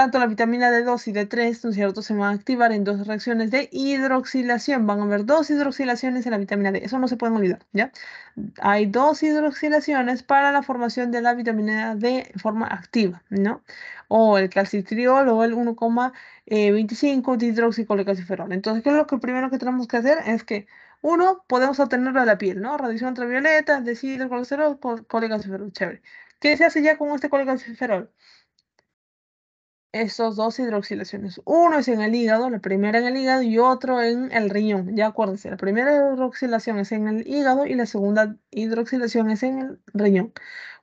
Tanto la vitamina D2 y D3, ¿no es cierto?, se van a activar en dos reacciones de hidroxilación. Van a haber dos hidroxilaciones en la vitamina D. Eso no se puede olvidar, ¿ya? Hay dos hidroxilaciones para la formación de la vitamina D en forma activa, ¿no? O el calcitriol o el 1,25 dihidroxicolecalciferol. Entonces, ¿qué es lo que primero que tenemos que hacer? Es que uno, podemos obtenerlo de la piel, ¿no? Radiación ultravioleta, decir colesterol, colecalciferol, chévere. ¿Qué se hace ya con este colecalciferol? estos dos hidroxilaciones. Uno es en el hígado, la primera en el hígado y otro en el riñón. Ya acuérdense, la primera hidroxilación es en el hígado y la segunda hidroxilación es en el riñón.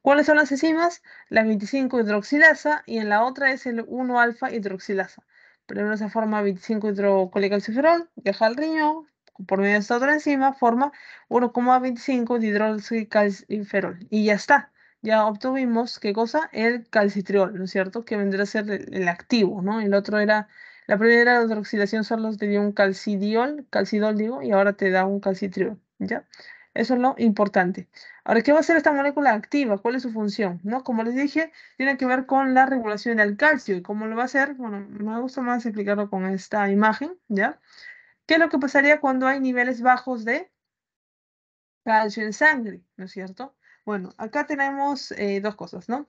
¿Cuáles son las enzimas? La 25 hidroxilasa y en la otra es el 1 alfa hidroxilasa. Primero se forma 25 hidrocolicalciferol, viaja al riñón, por medio de esta otra enzima forma 1,25 hidroxicalciferol y ya está ya obtuvimos, ¿qué cosa? El calcitriol, ¿no es cierto? Que vendría a ser el, activo, ¿no? El otro era, la primera hidroxilación solo te dio un calcidiol, calcidol digo, y ahora te da un calcitriol, ¿ya? Eso es lo importante. Ahora, ¿qué va a hacer esta molécula activa? ¿Cuál es su función? ¿No? Como les dije, tiene que ver con la regulación del calcio. ¿Y cómo lo va a hacer? Bueno, me gusta más explicarlo con esta imagen, ¿ya? ¿Qué es lo que pasaría cuando hay niveles bajos de calcio en sangre? ¿No es cierto? Bueno, acá tenemos eh, dos cosas, ¿no?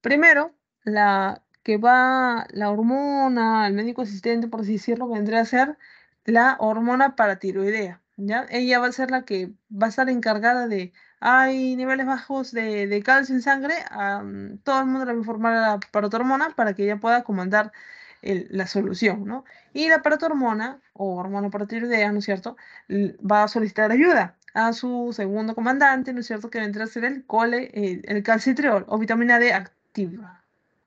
Primero, la que va la hormona, el médico asistente, por así decirlo, vendría a ser la hormona paratiroidea, ¿ya? Ella va a ser la que va a estar encargada de, hay niveles bajos de, calcio en sangre, a, ah, mm, todo el mundo le va a informar a la paratormona para que ella pueda comandar la solución, ¿no? Y la paratormona, o hormona paratiroidea, ¿no es cierto?, va a solicitar ayuda a su segundo comandante, ¿no es cierto?, que vendrá a ser el cole, eh, el, calcitriol o vitamina D activa.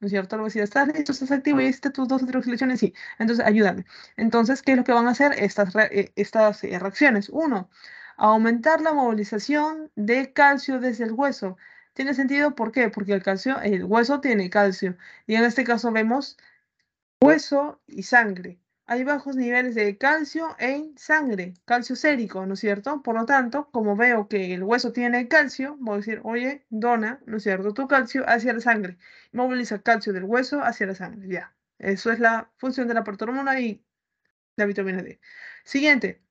¿no es cierto? Algo así, estás listo, estás activo y hiciste tus dos hidroxilaciones, sí, entonces ayúdame. Entonces, ¿qué es lo que van a hacer estas, eh, estas eh, reacciones? Uno, aumentar la movilización de calcio desde el hueso. Tiene sentido, ¿por qué? Porque el calcio, el hueso tiene calcio y en este caso vemos hueso y sangre hay bajos niveles de calcio en sangre, calcio sérico, ¿no es cierto? Por lo tanto, como veo que el hueso tiene calcio, voy a decir, oye, dona, ¿no es cierto? Tu calcio hacia la sangre. Moviliza calcio del hueso hacia la sangre, ya. Eso es la función de la hormona y la vitamina D. Siguiente.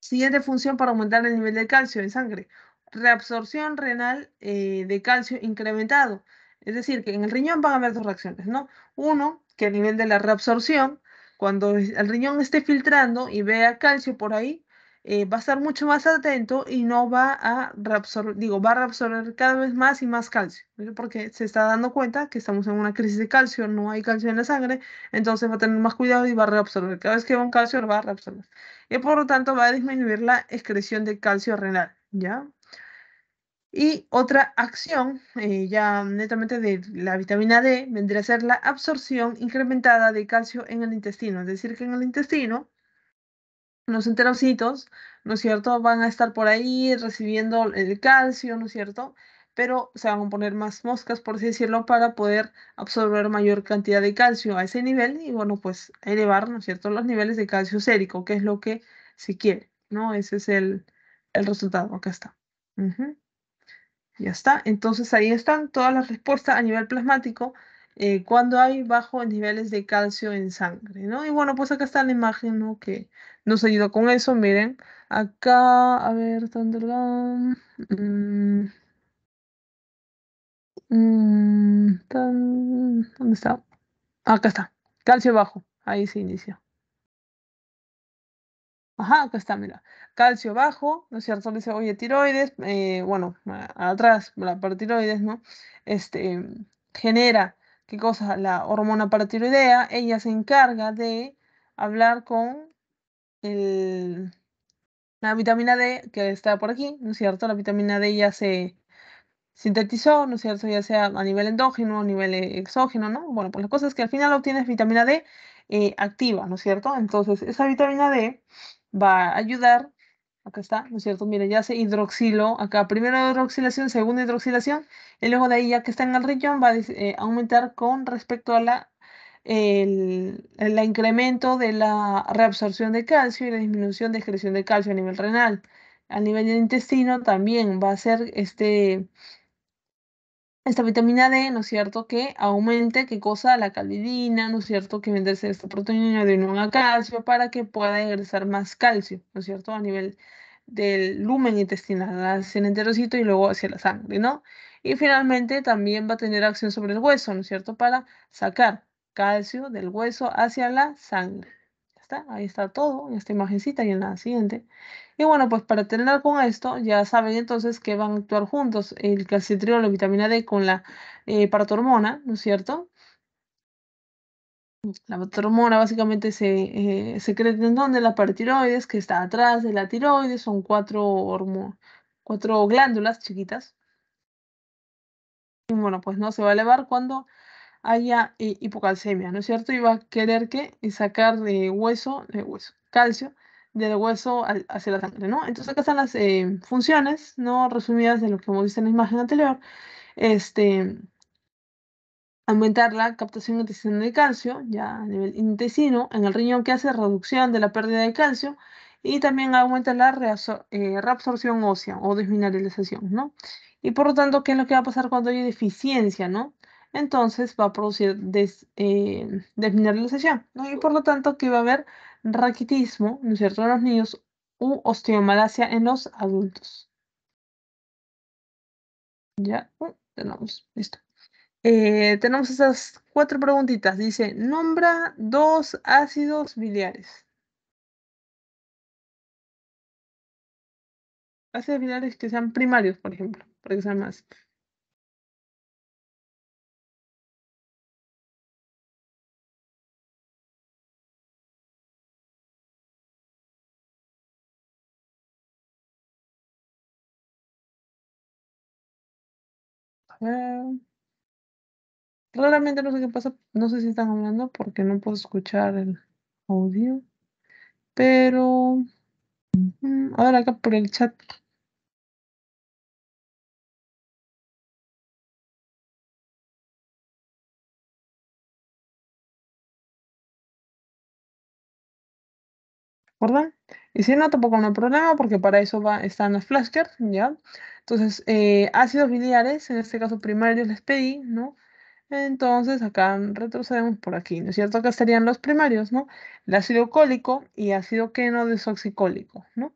Siguiente función para aumentar el nivel de calcio en sangre. Reabsorción renal eh, de calcio incrementado. Es decir, que en el riñón van a haber dos reacciones, ¿no? Uno, que a nivel de la reabsorción cuando el riñón esté filtrando y vea calcio por ahí, eh, va a estar mucho más atento y no va a reabsorber, digo, va a reabsorber cada vez más y más calcio, porque se está dando cuenta que estamos en una crisis de calcio, no hay calcio en la sangre, entonces va a tener más cuidado y va a reabsorber. Cada vez que va un calcio, va a reabsorber. Y por lo tanto va a disminuir la excreción de calcio renal, ¿ya? Y otra acción, eh, ya netamente de la vitamina D, vendría a ser la absorción incrementada de calcio en el intestino. Es decir, que en el intestino los enterocitos, ¿no es cierto?, van a estar por ahí recibiendo el calcio, ¿no es cierto? Pero se van a poner más moscas, por así decirlo, para poder absorber mayor cantidad de calcio a ese nivel y, bueno, pues elevar, ¿no es cierto?, los niveles de calcio sérico, que es lo que se quiere, ¿no? Ese es el, resultado. Acá está. Ya está. Entonces ahí están todas las respuestas a nivel plasmático eh, cuando hay bajos niveles de calcio en sangre, ¿no? Y bueno, pues acá está la imagen, ¿no? Que nos ayudó con eso. Miren, acá, a ver, mm, mm, ¿dónde está? Acá está. Calcio bajo. Ahí se inicia. Ajá, acá está, mira. Calcio bajo, ¿no es cierto? Dice, oye, tiroides, eh, bueno, atrás, la paratiroides, ¿no? Este, mm, genera, ¿qué cosa? La hormona paratiroidea, ella se encarga de hablar con el, la vitamina D que está por aquí, ¿no es cierto? La vitamina D ya se sintetizó, ¿no es cierto? Ya sea a nivel endógeno, a nivel eh, exógeno, ¿no? Bueno, pues la cosa es que al final obtienes vitamina D eh, activa, ¿no es cierto? Entonces, esa vitamina D va a ayudar. Acá está, ¿no es cierto? Mira, ya se hidroxilo. Acá, primera hidroxilación, segunda hidroxilación. Y luego de ahí, ya que está en el riñón, va a eh, aumentar con respecto a la el, incremento de la reabsorción de calcio y la disminución de excreción de calcio a nivel renal. A nivel del intestino también va a ser este, esta vitamina D, ¿no es cierto?, que aumente, ¿qué cosa? La calidina, ¿no es cierto?, que venderse esta proteína de unión a calcio para que pueda ingresar más calcio, ¿no es cierto?, a nivel del lumen intestinal, hacia el enterocito y luego hacia la sangre, ¿no? Y finalmente también va a tener acción sobre el hueso, ¿no es cierto?, para sacar calcio del hueso hacia la sangre ahí está todo, en esta imagencita y en la siguiente. Y bueno, pues para terminar con esto, ya saben entonces que van a actuar juntos el calcitriol, la vitamina D con la eh, ¿no es cierto? La hormona básicamente se eh, secreta en donde la paratiroides, que está atrás de la tiroides, son cuatro, cuatro glándulas chiquitas. Y bueno, pues no se va a elevar cuando haya eh, hipocalcemia, ¿no es cierto? Y va a querer que eh, sacar de hueso, de hueso, calcio del hueso hacia la sangre, ¿no? Entonces acá están las eh, funciones, ¿no? Resumidas de lo que hemos visto en la imagen anterior. Este, aumentar la captación intestinal de calcio, ya a nivel intestino, en el riñón que hace reducción de la pérdida de calcio y también aumenta la reabsorción ósea o desmineralización, ¿no? Y por lo tanto, ¿qué es lo que va a pasar cuando hay deficiencia, ¿no? entonces va a producir eh, desmineralización, Y por lo tanto que va a haber raquitismo, ¿no es cierto?, en los niños u osteomalacia en los adultos. Ya, uh, tenemos, listo. Eh, tenemos esas cuatro preguntitas. Dice, nombra dos ácidos biliares. Ácidos biliares que sean primarios, por ejemplo, para que sean más. raramente no sé qué pasa, no sé si están hablando porque no puedo escuchar el audio, pero ahora acá por el chat. ¿Verdad? Y si no, tampoco no hay problema porque para eso están las flashcards, ¿ya? Entonces, eh, ácidos biliares, en este caso primarios les pedí, ¿no? Entonces, acá retrocedemos por aquí, ¿no es cierto? Acá estarían los primarios, ¿no? El ácido cólico y ácido queno desoxicólico, ¿no?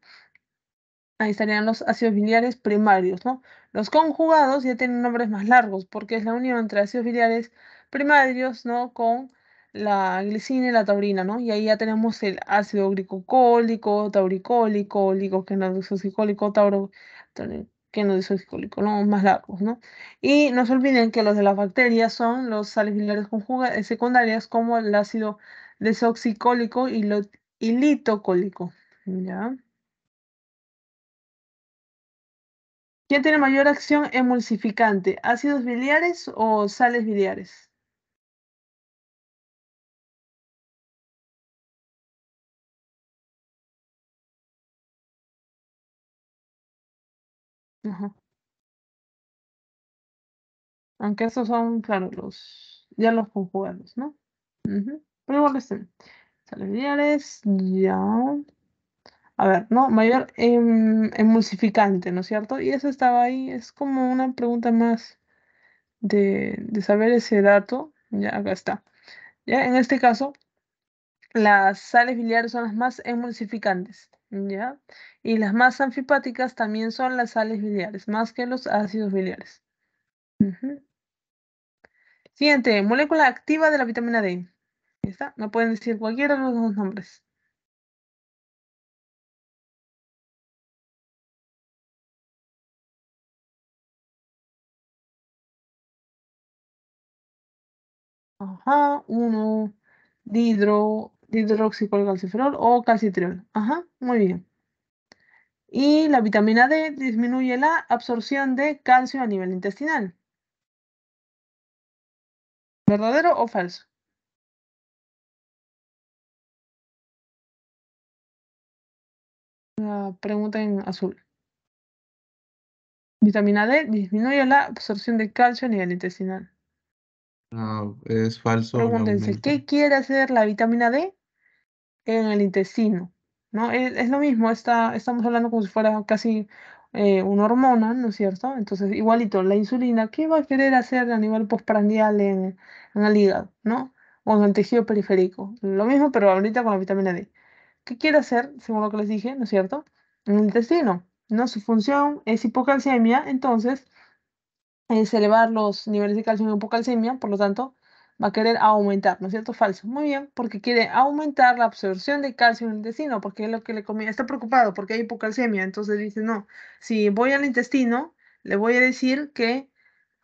Ahí estarían los ácidos biliares primarios, ¿no? Los conjugados ya tienen nombres más largos porque es la unión entre ácidos biliares primarios, ¿no? Con la glicina y la taurina, ¿no? Y ahí ya tenemos el ácido glicocólico, tauricólico, oligoquenodisoxicólico, tauro, ¿no? Más largos, ¿no? Y no se olviden que los de las bacterias son los sales biliares eh, secundarias como el ácido desoxicólico y, lo, y litocólico, ¿ya? ¿Quién tiene mayor acción emulsificante? ¿Ácidos biliares o sales biliares? Aunque estos son, claro, los. Ya los conjugados, ¿no? Pero igual sales biliares, ya. A ver, ¿no? Mayor emulsificante, em, em, ¿no es cierto? Y eso estaba ahí. Es como una pregunta más de, de saber ese dato. Ya, acá está. Ya, en este caso, las sales biliares son las más emulsificantes. ¿ya? Y las más anfipáticas también son las sales biliares, más que los ácidos biliares. Siguiente, molécula activa de la vitamina D. está? No pueden decir cualquiera de los dos nombres. Ajá, uno, dihidro, calciferol o calcitriol. Ajá, muy bien. Y la vitamina D disminuye la absorción de calcio a nivel intestinal. ¿Verdadero o falso? La pregunta en azul. Vitamina D disminuye la absorción de calcio a nivel intestinal. No, ah, es falso. Pregúntense, ¿qué quiere hacer la vitamina D en el intestino. ¿no? Es, lo mismo, está, estamos hablando como si fuera casi eh, una hormona, ¿no es cierto? Entonces, igualito, la insulina, ¿qué va a querer hacer a nivel postprandial en, en el hígado, ¿no? O en el tejido periférico. Lo mismo, pero ahorita con la vitamina D. ¿Qué quiere hacer, según lo que les dije, ¿no es cierto? En el intestino, ¿no? Su función es hipocalcemia, entonces es elevar los niveles de calcio en hipocalcemia, por lo tanto, va a querer aumentar, ¿no es cierto? Falso. Muy bien, porque quiere aumentar la absorción de calcio en el intestino, porque es lo que le comía. Está preocupado porque hay hipocalcemia, entonces dice, no, si voy al intestino, le voy a decir que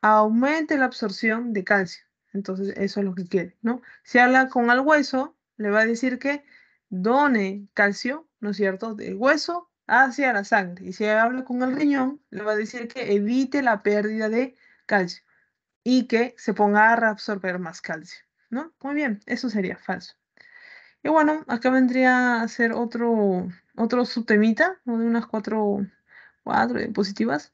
aumente la absorción de calcio. Entonces, eso es lo que quiere, ¿no? Si habla con el hueso, le va a decir que done calcio, ¿no es cierto?, del hueso hacia la sangre. Y si habla con el riñón, le va a decir que evite la pérdida de calcio y que se ponga a reabsorber más calcio, ¿no? Muy bien, eso sería falso. Y bueno, acá vendría a ser otro, otro subtemita, de unas cuatro, cuatro diapositivas.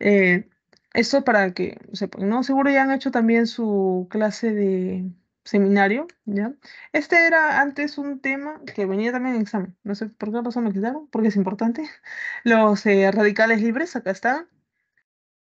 Eh, eso para que ¿no? Seguro ya han hecho también su clase de seminario, ¿ya? Este era antes un tema que venía también en examen. No sé por qué pasó, me quitaron, porque es importante. [laughs] Los eh, radicales libres, acá están.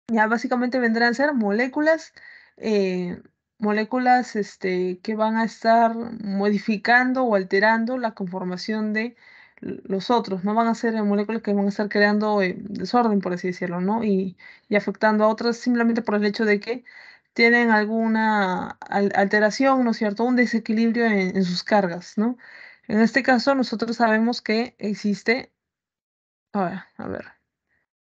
Ya básicamente vendrán a ser moléculas, eh, moléculas este, que van a estar modificando o alterando la conformación de los otros, no van a ser eh, moléculas que van a estar creando eh, desorden, por así decirlo, ¿no? Y, afectando a otras simplemente por el hecho de que tienen alguna alteración, ¿no es cierto? Un desequilibrio en, sus cargas, ¿no? En este caso, nosotros sabemos que existe, a a ver,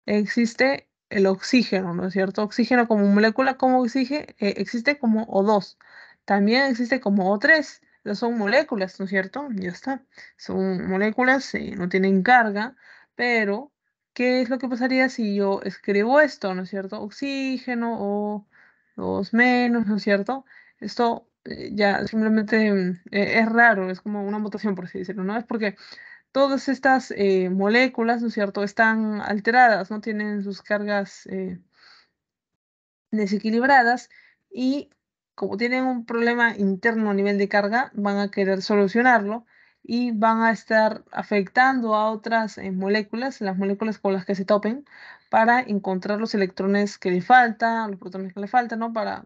existe el oxígeno, ¿no es cierto? Oxígeno como molécula, como oxígeno, eh, existe como O2, también existe como O3, Ya son moléculas, ¿no es cierto? Ya está, son moléculas, y eh, no tienen carga, pero ¿qué es lo que pasaría si yo escribo esto, ¿no es cierto? Oxígeno o 2 menos, ¿no es cierto? Esto eh, ya simplemente mm, e-, es raro, es como una mutación, por así decirlo, ¿no? Es porque todas estas eh, moléculas, ¿no es cierto?, están alteradas, ¿no? Tienen sus cargas eh, desequilibradas y como tienen un problema interno a nivel de carga, van a querer solucionarlo y van a estar afectando a otras eh, moléculas, las moléculas con las que se topen, para encontrar los electrones que le faltan, los protones que le faltan, ¿no? Para,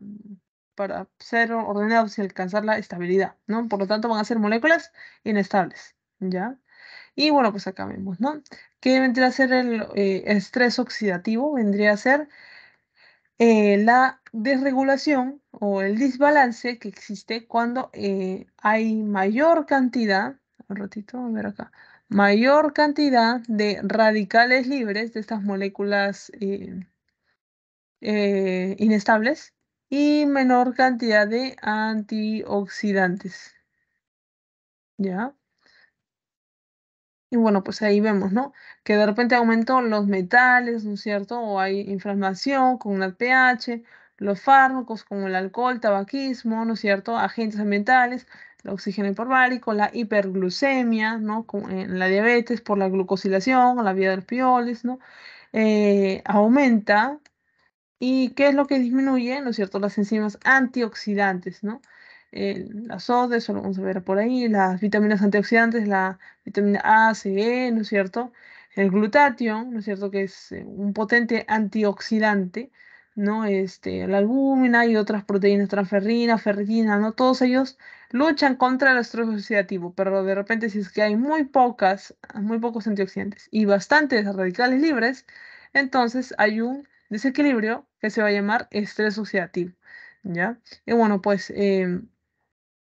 para ser ordenados y alcanzar la estabilidad, ¿no? Por lo tanto, van a ser moléculas inestables, ¿ya? Y bueno, pues acá vemos, ¿no? ¿Qué vendría a ser el eh, estrés oxidativo? Vendría a ser eh, la desregulación o el desbalance que existe cuando eh, hay mayor cantidad, un ratito, a ver acá, mayor cantidad de radicales libres de estas moléculas inestables y menor cantidad de antioxidantes. ¿Ya? Y bueno, pues ahí vemos, ¿no? Que de repente aumentan los metales, ¿no es cierto? O hay inflamación con el pH, los fármacos como el alcohol, tabaquismo, ¿no es cierto? Agentes ambientales, el oxígeno hiperbárico, la hiperglucemia, ¿no? Con, la diabetes por la glucosilación, la vía de los pioles, ¿no? Eh, aumenta. ¿Y qué es lo que disminuye? ¿No es cierto? Las enzimas antioxidantes, ¿no? Eh, las eso lo vamos a ver por ahí, las vitaminas antioxidantes, la vitamina A, C, E, ¿no es cierto? El glutatión, ¿no es cierto? Que es eh, un potente antioxidante, ¿no? Este, la albúmina y otras proteínas, transferrina, ferritina, ¿no? Todos ellos luchan contra el estrés oxidativo, pero de repente si es que hay muy pocas, muy pocos antioxidantes y bastantes radicales libres, entonces hay un desequilibrio que se va a llamar estrés oxidativo, ¿ya? Y bueno, pues... Em,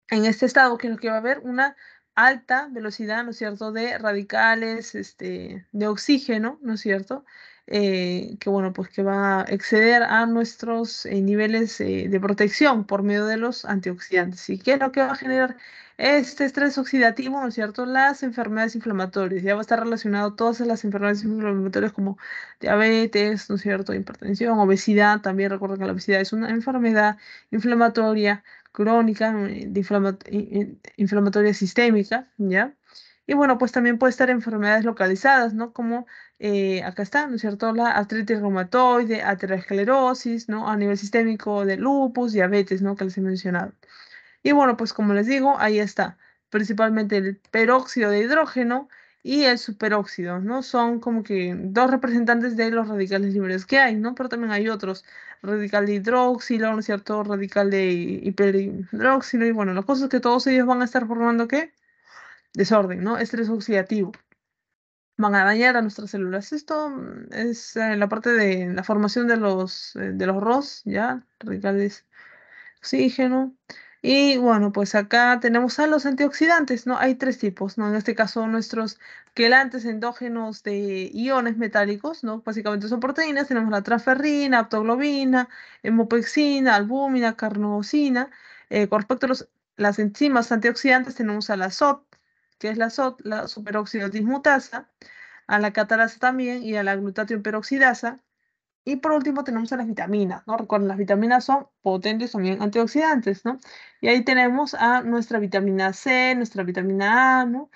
en este estado, que es lo que va a haber una alta velocidad, ¿no es cierto?, de radicales, este, de oxígeno, ¿no es cierto?, eh, que bueno, pues que va a exceder a nuestros eh, niveles eh, de protección por medio de los antioxidantes. ¿Y qué es lo que va a generar este estrés oxidativo, ¿no es cierto?, las enfermedades inflamatorias. Ya va a estar relacionado todas las enfermedades inflamatorias como diabetes, ¿no es cierto?, hipertensión, obesidad. También recuerden que la obesidad es una enfermedad inflamatoria crónica, eh, eh, eh, inflamatoria sistémica, ¿ya? Y bueno, pues también puede estar enfermedades localizadas, ¿no? Como acá está, ¿no es cierto? La artritis reumatoide, aterosclerosis, ¿no? A nivel sistémico de lupus, diabetes, ¿no? Que les he mencionado. Y bueno, pues como les digo, ahí está. Principalmente el peróxido de hidrógeno, y el superóxido, ¿no? Son como que dos representantes de los radicales libres que hay, ¿no? Pero también hay otros, radical de hidroxilo, ¿no es cierto? Radical de hiperhidroxilo, y bueno, las cosas que todos ellos van a estar formando, ¿qué? Desorden, ¿no? Estrés oxidativo. Van a dañar a nuestras células. Esto mm, es eh, la parte de la formación de los, eh, de los ROS, ¿ya? Radicales oxígeno. Y bueno, pues acá tenemos a los antioxidantes, ¿no? Hay tres tipos, ¿no? En este caso, nuestros quelantes endógenos de iones metálicos, ¿no? Básicamente son proteínas, tenemos la transferrina, aptoglobina, hemopexina, albúmina, carnosina. Eh, con respecto a las enzimas antioxidantes, tenemos a la SOT, que es la azot, la dismutasa, a la catalasa también y a la glutatión peroxidasa. Y por último tenemos a las vitaminas, ¿no? Recuerden, las vitaminas son potentes también antioxidantes, ¿no? Y ahí tenemos a nuestra vitamina C, nuestra vitamina A, ¿no?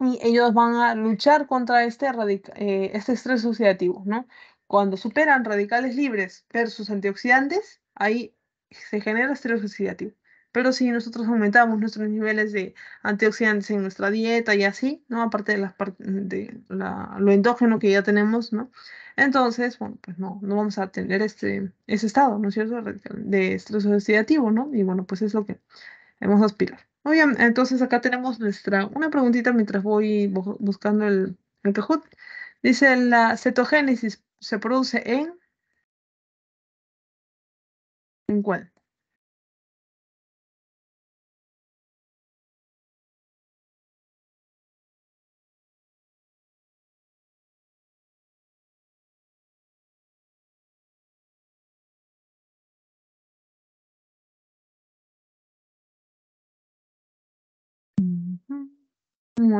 Y ellos van a luchar contra este, eh, este estrés oxidativo, ¿no? Cuando superan radicales libres versus antioxidantes, ahí se genera estrés oxidativo. Pero si nosotros aumentamos nuestros niveles de antioxidantes en nuestra dieta y así, ¿no? Aparte de, las de lo endógeno que ya tenemos, ¿no? Entonces, bueno, pues no, no vamos a tener este, ese estado, ¿no es cierto?, de estrés oxidativo, ¿no? Y bueno, pues es lo que hemos de aspirar. Muy bien, entonces acá tenemos nuestra, una preguntita mientras voy buscando el, el Dice, la cetogénesis se produce en... ¿En cuál?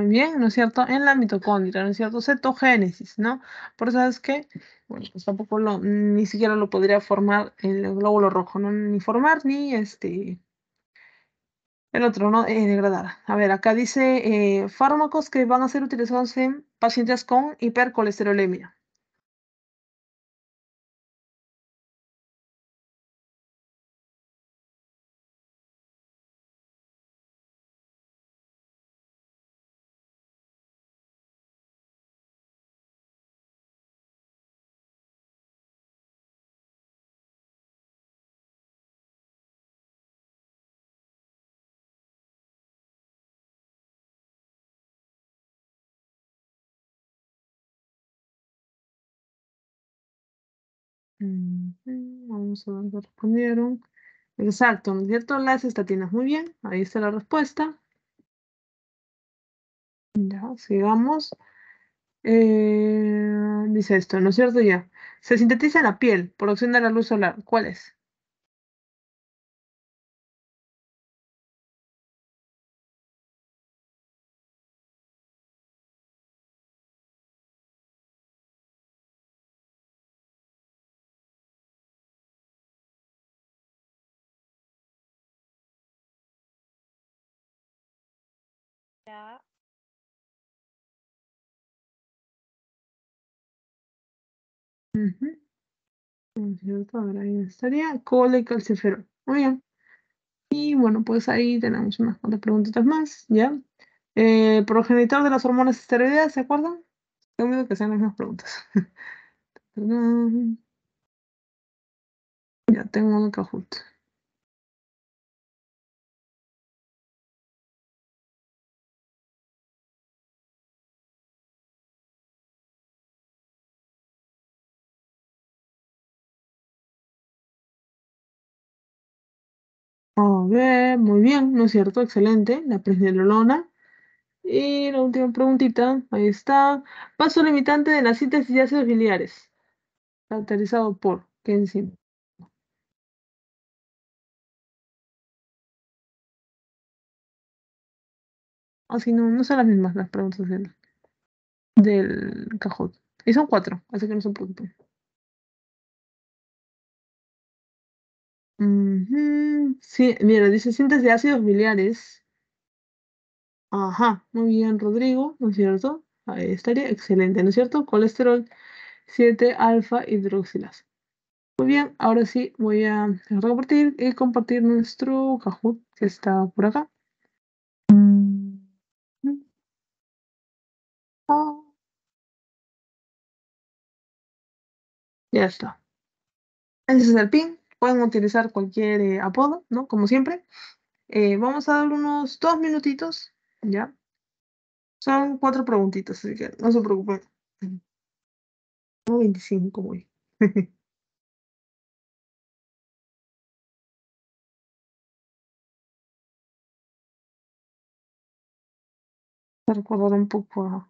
bien, ¿no es cierto?, en la mitocondria, ¿no es cierto?, cetogénesis, ¿no? Por eso es que, bueno, pues tampoco ni siquiera lo podría formar el glóbulo rojo, ¿no? Ni formar ni este, el otro, ¿no? Eh, degradar. A ver, acá dice eh, fármacos que van a ser utilizados en pacientes con hipercolesterolemia. Vamos a ver qué respondieron. Exacto, ¿no es cierto? Las estatinas. Muy bien, ahí está la respuesta. Ya, sigamos. Eh, dice esto, ¿no es cierto? Ya. Se sintetiza en la piel por acción de la luz solar. ¿Cuál es? ahí estaría cola y calcifero. Muy bien. Y bueno, pues ahí tenemos unas cuantas preguntitas más, ¿ya? Eh, progenitor de las hormonas esteroideas, ¿se acuerdan? Tengo miedo que sean las mismas preguntas. [laughs] ya tengo un justo. A ver, muy bien, ¿no es cierto? Excelente, la Lolona Y la última preguntita, ahí está. Paso limitante de la síntesis de ácidos biliares, caracterizado por qué enzima. Ah, sí, no, no son las mismas las preguntas del, del cajón. Y son cuatro, así que no son punto. Sí, mira, dice síntesis de ácidos biliares. Ajá, muy bien, Rodrigo, ¿no es cierto? Ahí estaría, excelente, ¿no es cierto? Colesterol 7 alfa hidroxilasa. Muy bien, ahora sí voy a compartir y compartir nuestro Kahoot que está por acá. Ah. Ya está. Ese es el pin pueden utilizar cualquier eh, apodo, ¿no? Como siempre. Eh, vamos a dar unos dos minutitos, ¿ya? Son cuatro preguntitas, así que no se preocupen. 25, güey. [laughs] recordar un poco a,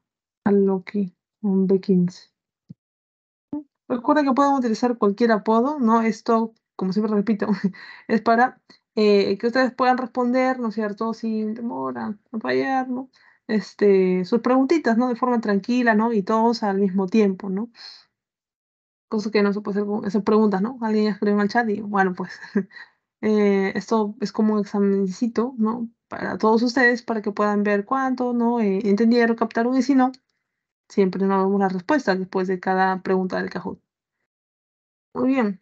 Loki, un de 15 Recuerda que pueden utilizar cualquier apodo, ¿no? Esto como siempre repito, [laughs] es para eh, que ustedes puedan responder, ¿no es cierto?, sin demora, no fallar, ¿no? Este, sus preguntitas, ¿no? De forma tranquila, ¿no? Y todos al mismo tiempo, ¿no? Cosa que no se puede hacer con esas preguntas, ¿no? Alguien escribe en el chat y, bueno, pues, [laughs] eh, esto es como un examencito, ¿no? Para todos ustedes, para que puedan ver cuánto, ¿no? Eh, entendieron, captaron, y si no, siempre nos vemos la respuesta después de cada pregunta del cajón. Muy bien.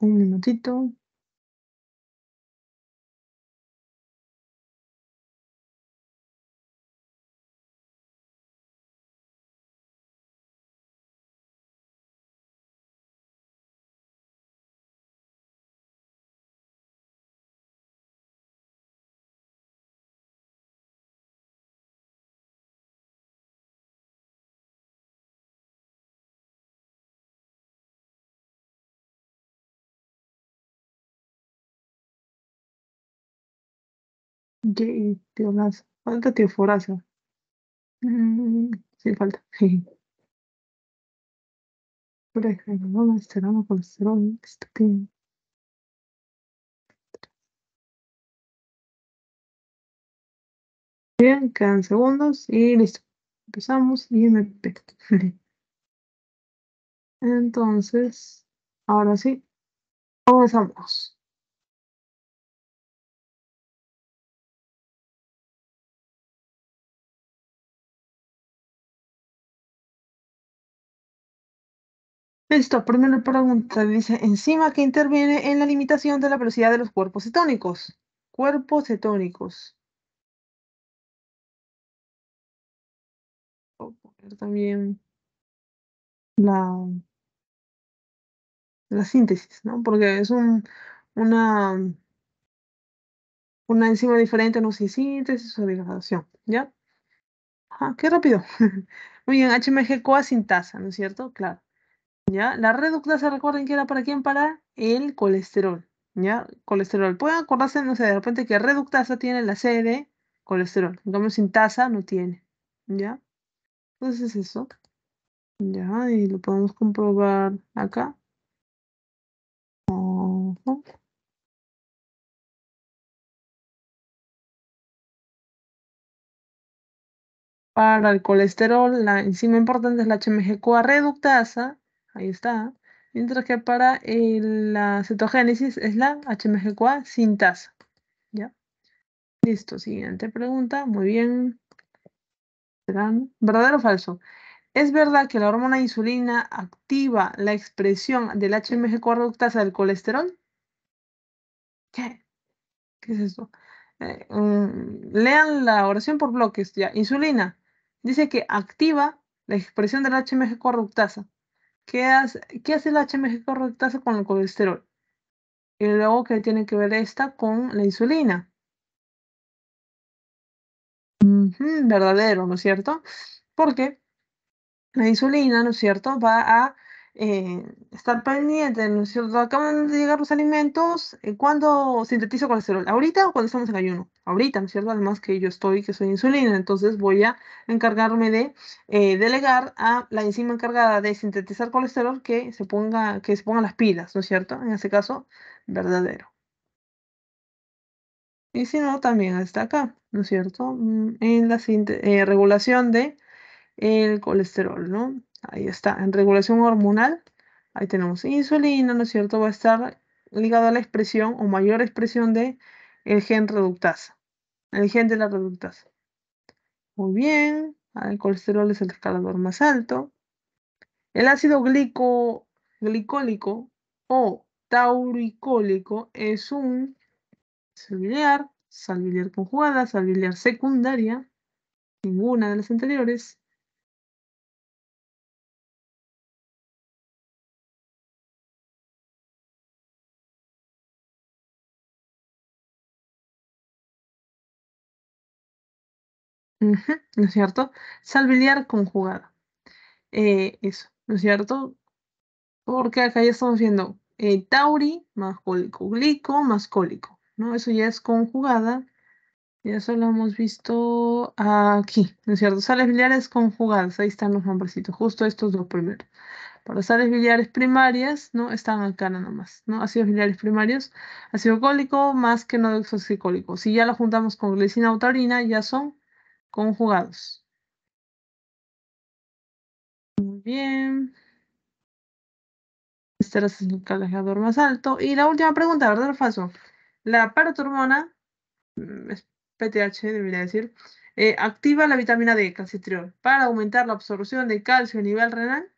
un minutito. de Teolaza. Falta Teoforaza. Mm, sí, falta. [laughs] Por ejemplo, no no colesterol, estupendo. Bien, quedan segundos y listo. Empezamos y IMP. [laughs] Entonces, ahora sí, comenzamos. Listo, primera pregunta. Dice, enzima que interviene en la limitación de la velocidad de los cuerpos cetónicos. Cuerpos cetónicos. Voy a también la, la síntesis, ¿no? Porque es un, una, una enzima diferente, no sé si síntesis o degradación, ¿ya? Ah, qué rápido. [laughs] Muy bien, HMG coa sintasa, ¿no es cierto? Claro. ¿ya? La reductasa, recuerden que era para quién? Para el colesterol, ¿ya? Colesterol. Pueden acordarse, no sé, de repente que reductasa tiene la sede colesterol. En cambio, sin tasa no tiene, ¿ya? Entonces es eso. Ya, y lo podemos comprobar acá. Para el colesterol, la enzima importante es la HMG-CoA reductasa ahí está. Mientras que para eh, la cetogénesis es la HMG-CoA sin ¿Ya? Listo, siguiente pregunta. Muy bien. ¿Verdadero o falso? ¿Es verdad que la hormona insulina activa la expresión del HMG-CoA reductasa del colesterol? ¿Qué? ¿Qué es esto? Eh, mm, lean la oración por bloques. Ya, insulina dice que activa la expresión del HMG-CoA reductasa. ¿Qué hace, el HMG correctase con el colesterol? Y luego, ¿qué tiene que ver esta con la insulina? verdadero, ¿no es cierto? Porque la insulina, ¿no es cierto?, va a eh, estar pendiente, ¿no es cierto? Acaban de llegar los alimentos, eh, ¿cuándo sintetizo colesterol? ¿Ahorita o cuando estamos en ayuno? Ahorita, ¿no es cierto? Además que yo estoy, que soy insulina, entonces voy a encargarme de eh, delegar a la enzima encargada de sintetizar colesterol que se ponga, que se pongan las pilas, ¿no es cierto? En ese caso, verdadero. Y si no, también está acá, ¿no es cierto? Mm, en la regulación de el colesterol, ¿no? Ahí está, en regulación hormonal, ahí tenemos insulina, ¿no es cierto? Va a estar ligado a la expresión o mayor expresión de el gen reductasa, el gen de la reductasa. Muy bien, el colesterol es el escalador más alto. El ácido glico, glicólico o tauricólico es un salbiliar, salbiliar conjugada, salbiliar secundaria, ninguna de las anteriores. ¿No es cierto? Sal biliar conjugada. Eh, eso, ¿no es cierto? Porque acá ya estamos viendo eh, tauri más cólico, glico más cólico, ¿no? Eso ya es conjugada. Ya eso lo hemos visto aquí, ¿no es cierto? Sales biliares conjugadas, ahí están los nombrecitos, justo estos dos primeros. Para sales biliares primarias, ¿no? Están acá nada más, ¿no? Ácidos biliares primarios, ácido cólico más que no cólico. Si ya lo juntamos con glicina o taurina, ya son conjugados. Muy bien. Este es el callejador más alto. Y la última pregunta, ¿verdad o La paratormona, mm, PTH debería decir, eh, activa la vitamina D, calcitriol, para aumentar la absorción de calcio a nivel renal.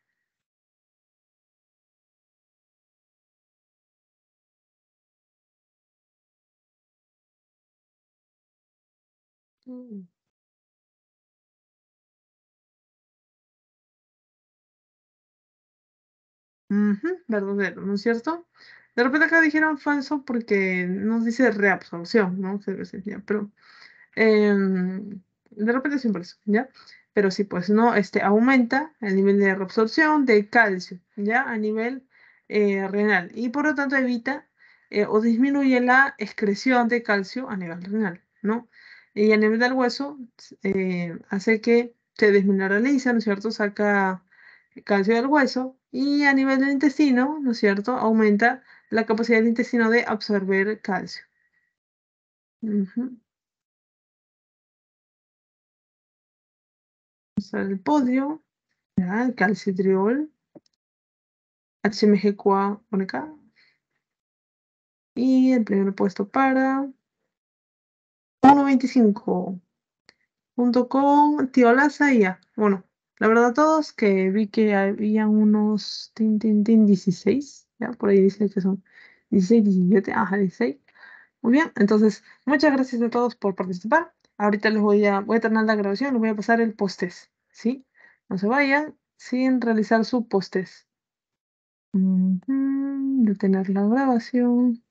verdadero, ¿no es cierto? De repente acá dijeron falso porque nos dice reabsorción, ¿no? Pero em, de repente es inverso, ¿ya? Pero sí, pues no, este aumenta el nivel de reabsorción de calcio, ¿ya? A nivel eh, renal. Y por lo tanto evita eh, o disminuye la excreción de calcio a nivel renal, ¿no? Y a nivel del hueso eh, hace que se desmineraliza, ¿no es cierto? Saca calcio del hueso y a nivel del intestino, ¿no es cierto? Aumenta la capacidad del intestino de absorber calcio. Vamos a ver el podio, el calcitriol, HMG-CoA acá. Y el primer puesto para 1.25 junto con tiolasa y Bueno, la verdad, todos que vi que había unos 16, ¿ya? por ahí dice que son 16, 17, ajá, 16. Muy bien, entonces, muchas gracias a todos por participar. Ahorita les voy a, voy a terminar la grabación, les voy a pasar el postes, ¿sí? No se vayan sin realizar su postes. test detener la grabación.